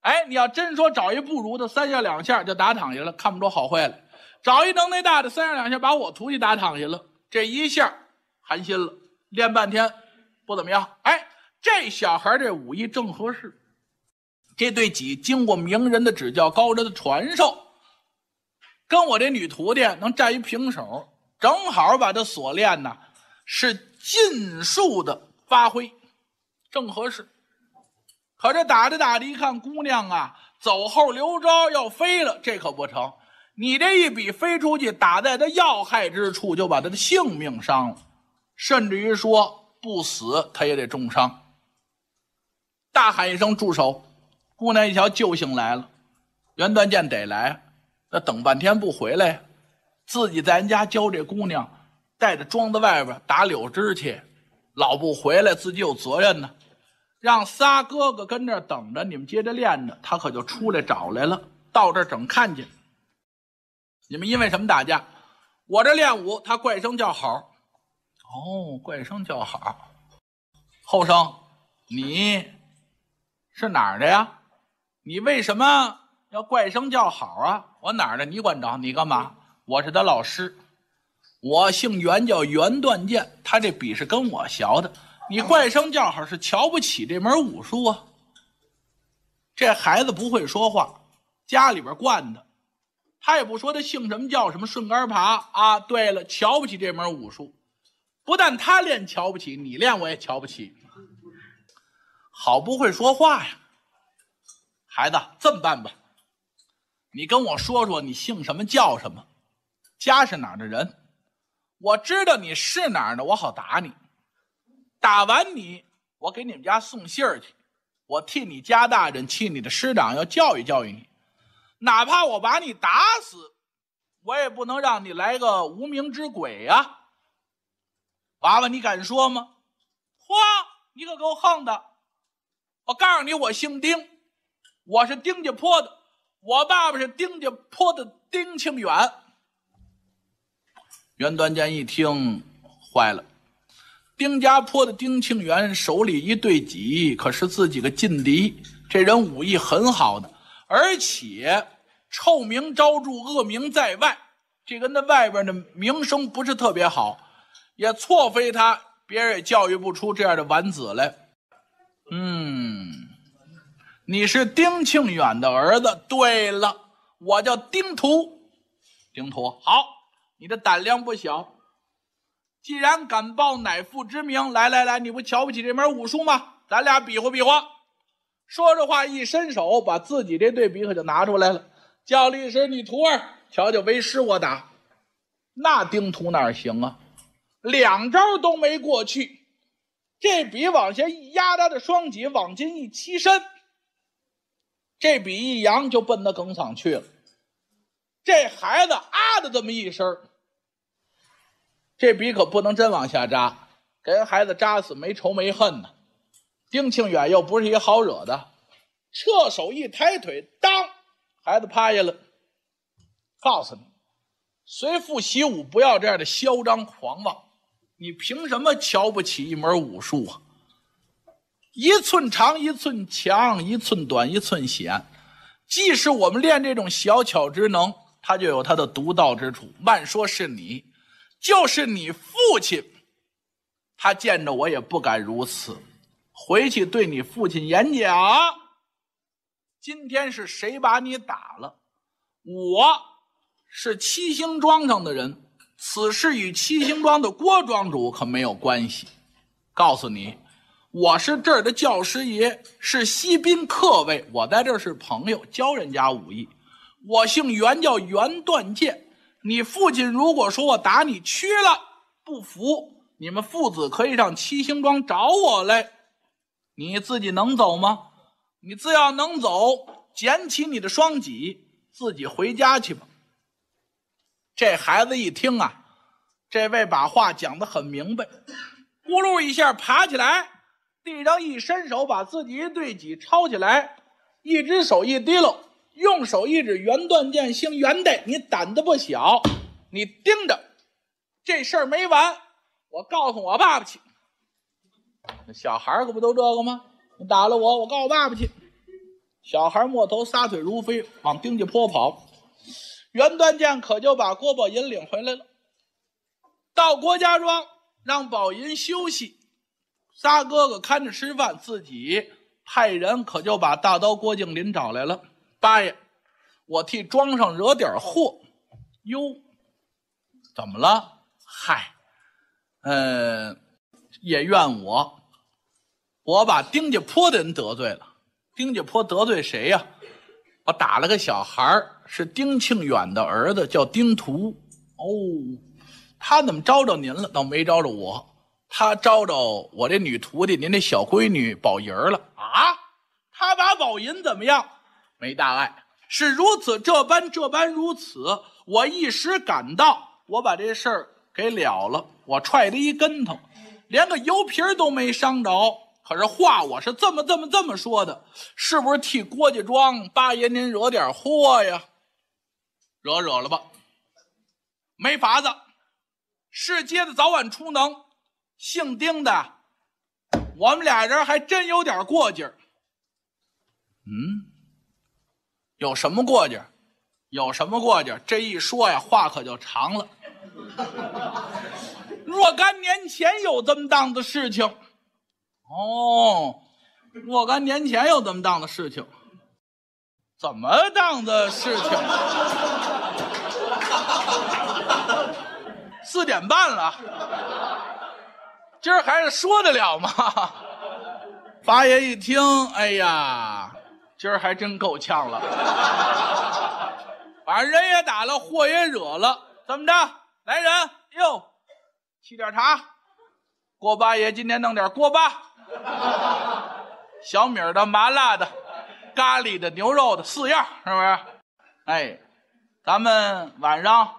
哎，你要真说找一不如的，三下两下就打躺下了，看不出好坏来；找一能耐大的，三下两下把我徒弟打躺下了，这一下寒心了。练半天不怎么样，哎，这小孩这武艺正合适。这对戟经过名人的指教、高人的传授，跟我这女徒弟能占一平手，正好把这所练呢是尽数的发挥，正合适。可这打着打着，一看姑娘啊走后留招要飞了，这可不成！你这一笔飞出去，打在他要害之处，就把他的性命伤了。甚至于说不死，他也得重伤。大喊一声“住手”，姑娘一瞧，救星来了，袁段剑得来，那等半天不回来，自己在人家教这姑娘，带着庄子外边打柳枝去，老不回来，自己有责任呢。让仨哥哥跟这等着，你们接着练着，他可就出来找来了。到这整看见，你们因为什么打架？我这练武，他怪声叫好。哦，怪声叫好，后生，你是哪儿的呀？你为什么要怪声叫好啊？我哪儿的？你管着你干嘛？我是他老师，我姓袁，叫袁断剑。他这笔是跟我学的。你怪声叫好是瞧不起这门武术啊？这孩子不会说话，家里边惯的，他也不说他姓什么叫什么顺杆爬啊。对了，瞧不起这门武术。不但他练瞧不起你练我也瞧不起，好不会说话呀，孩子这么办吧，你跟我说说你姓什么叫什么，家是哪儿的人，我知道你是哪儿的，我好打你，打完你我给你们家送信儿去，我替你家大人替你的师长要教育教育你，哪怕我把你打死，我也不能让你来个无名之鬼呀。娃娃，你敢说吗？嚯，你可够横的！我告诉你，我姓丁，我是丁家坡的，我爸爸是丁家坡的丁庆远。袁端监一听坏了，丁家坡的丁庆元手里一对戟，可是自己个劲敌。这人武艺很好的，而且臭名昭著，恶名在外，这个那外边的名声不是特别好。也错非他，别人也教育不出这样的晚子来。嗯，你是丁庆远的儿子。对了，我叫丁图，丁图，好，你的胆量不小。既然敢报乃父之名，来来来，你不瞧不起这门武术吗？咱俩比划比划。说着话一伸手，把自己这对比可就拿出来了，叫了一声：“你徒儿，瞧瞧为师我打。”那丁图哪行啊？两招都没过去，这笔往下一压，他的双脊往进一屈身，这笔一扬就奔他梗嗓去了。这孩子啊的这么一声，这笔可不能真往下扎，人孩子扎死没仇没恨呢。丁庆远又不是一好惹的，撤手一抬腿，当，孩子趴下了。告诉你，随父习武不要这样的嚣张狂妄。你凭什么瞧不起一门武术啊？一寸长一寸强，一寸短一寸险。即使我们练这种小巧之能，它就有它的独到之处。慢说是你，就是你父亲，他见着我也不敢如此。回去对你父亲演讲：今天是谁把你打了？我是七星庄上的人。此事与七星庄的郭庄主可没有关系。告诉你，我是这儿的教师爷，是西宾客位。我在这儿是朋友，教人家武艺。我姓袁，叫袁断剑。你父亲如果说我打你屈了，不服，你们父子可以上七星庄找我来。你自己能走吗？你自要能走，捡起你的双戟，自己回家去吧。这孩子一听啊，这位把话讲得很明白，咕噜一下爬起来，地上一伸手把自己一对己抄起来，一只手一提溜，用手一指袁断剑，姓袁的，你胆子不小，你盯着，这事儿没完，我告诉我爸爸去。小孩儿可不都这个吗？你打了我，我告我爸爸去。小孩儿摸头，撒腿如飞，往丁家坡跑。袁端剑可就把郭宝银领回来了，到郭家庄让宝银休息，仨哥哥看着吃饭，自己派人可就把大刀郭靖林找来了。八爷，我替庄上惹点祸，哟，怎么了？嗨，呃，也怨我，我把丁家坡的人得罪了。丁家坡得罪谁呀？我打了个小孩儿，是丁庆远的儿子，叫丁图。哦，他怎么招着您了，倒没招着我。他招着我这女徒弟，您这小闺女宝银儿了。啊？他把宝银怎么样？没大碍。是如此这般这般如此。我一时赶到，我把这事儿给了了。我踹了一跟头，连个油皮儿都没伤着。可是话我是这么这么这么说的，是不是替郭家庄八爷您惹点祸呀？惹惹了吧，没法子，是接的早晚出能。姓丁的，我们俩人还真有点过节。嗯，有什么过节？有什么过节？这一说呀，话可就长了。若干年前有这么档子事情。哦，若干年前有这么档的事情，怎么档的事情？四点半了，今儿还是说得了吗？八爷一听，哎呀，今儿还真够呛了，把人也打了，祸也惹了，怎么着？来人，哟，沏点茶，锅巴爷今天弄点锅巴。小米的、麻辣的、咖喱的、牛肉的四样，是不是？哎，咱们晚上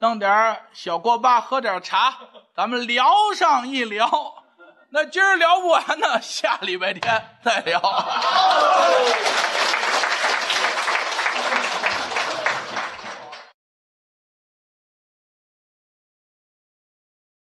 弄点小锅巴，喝点茶，咱们聊上一聊。那今儿聊不完呢，下礼拜天再聊。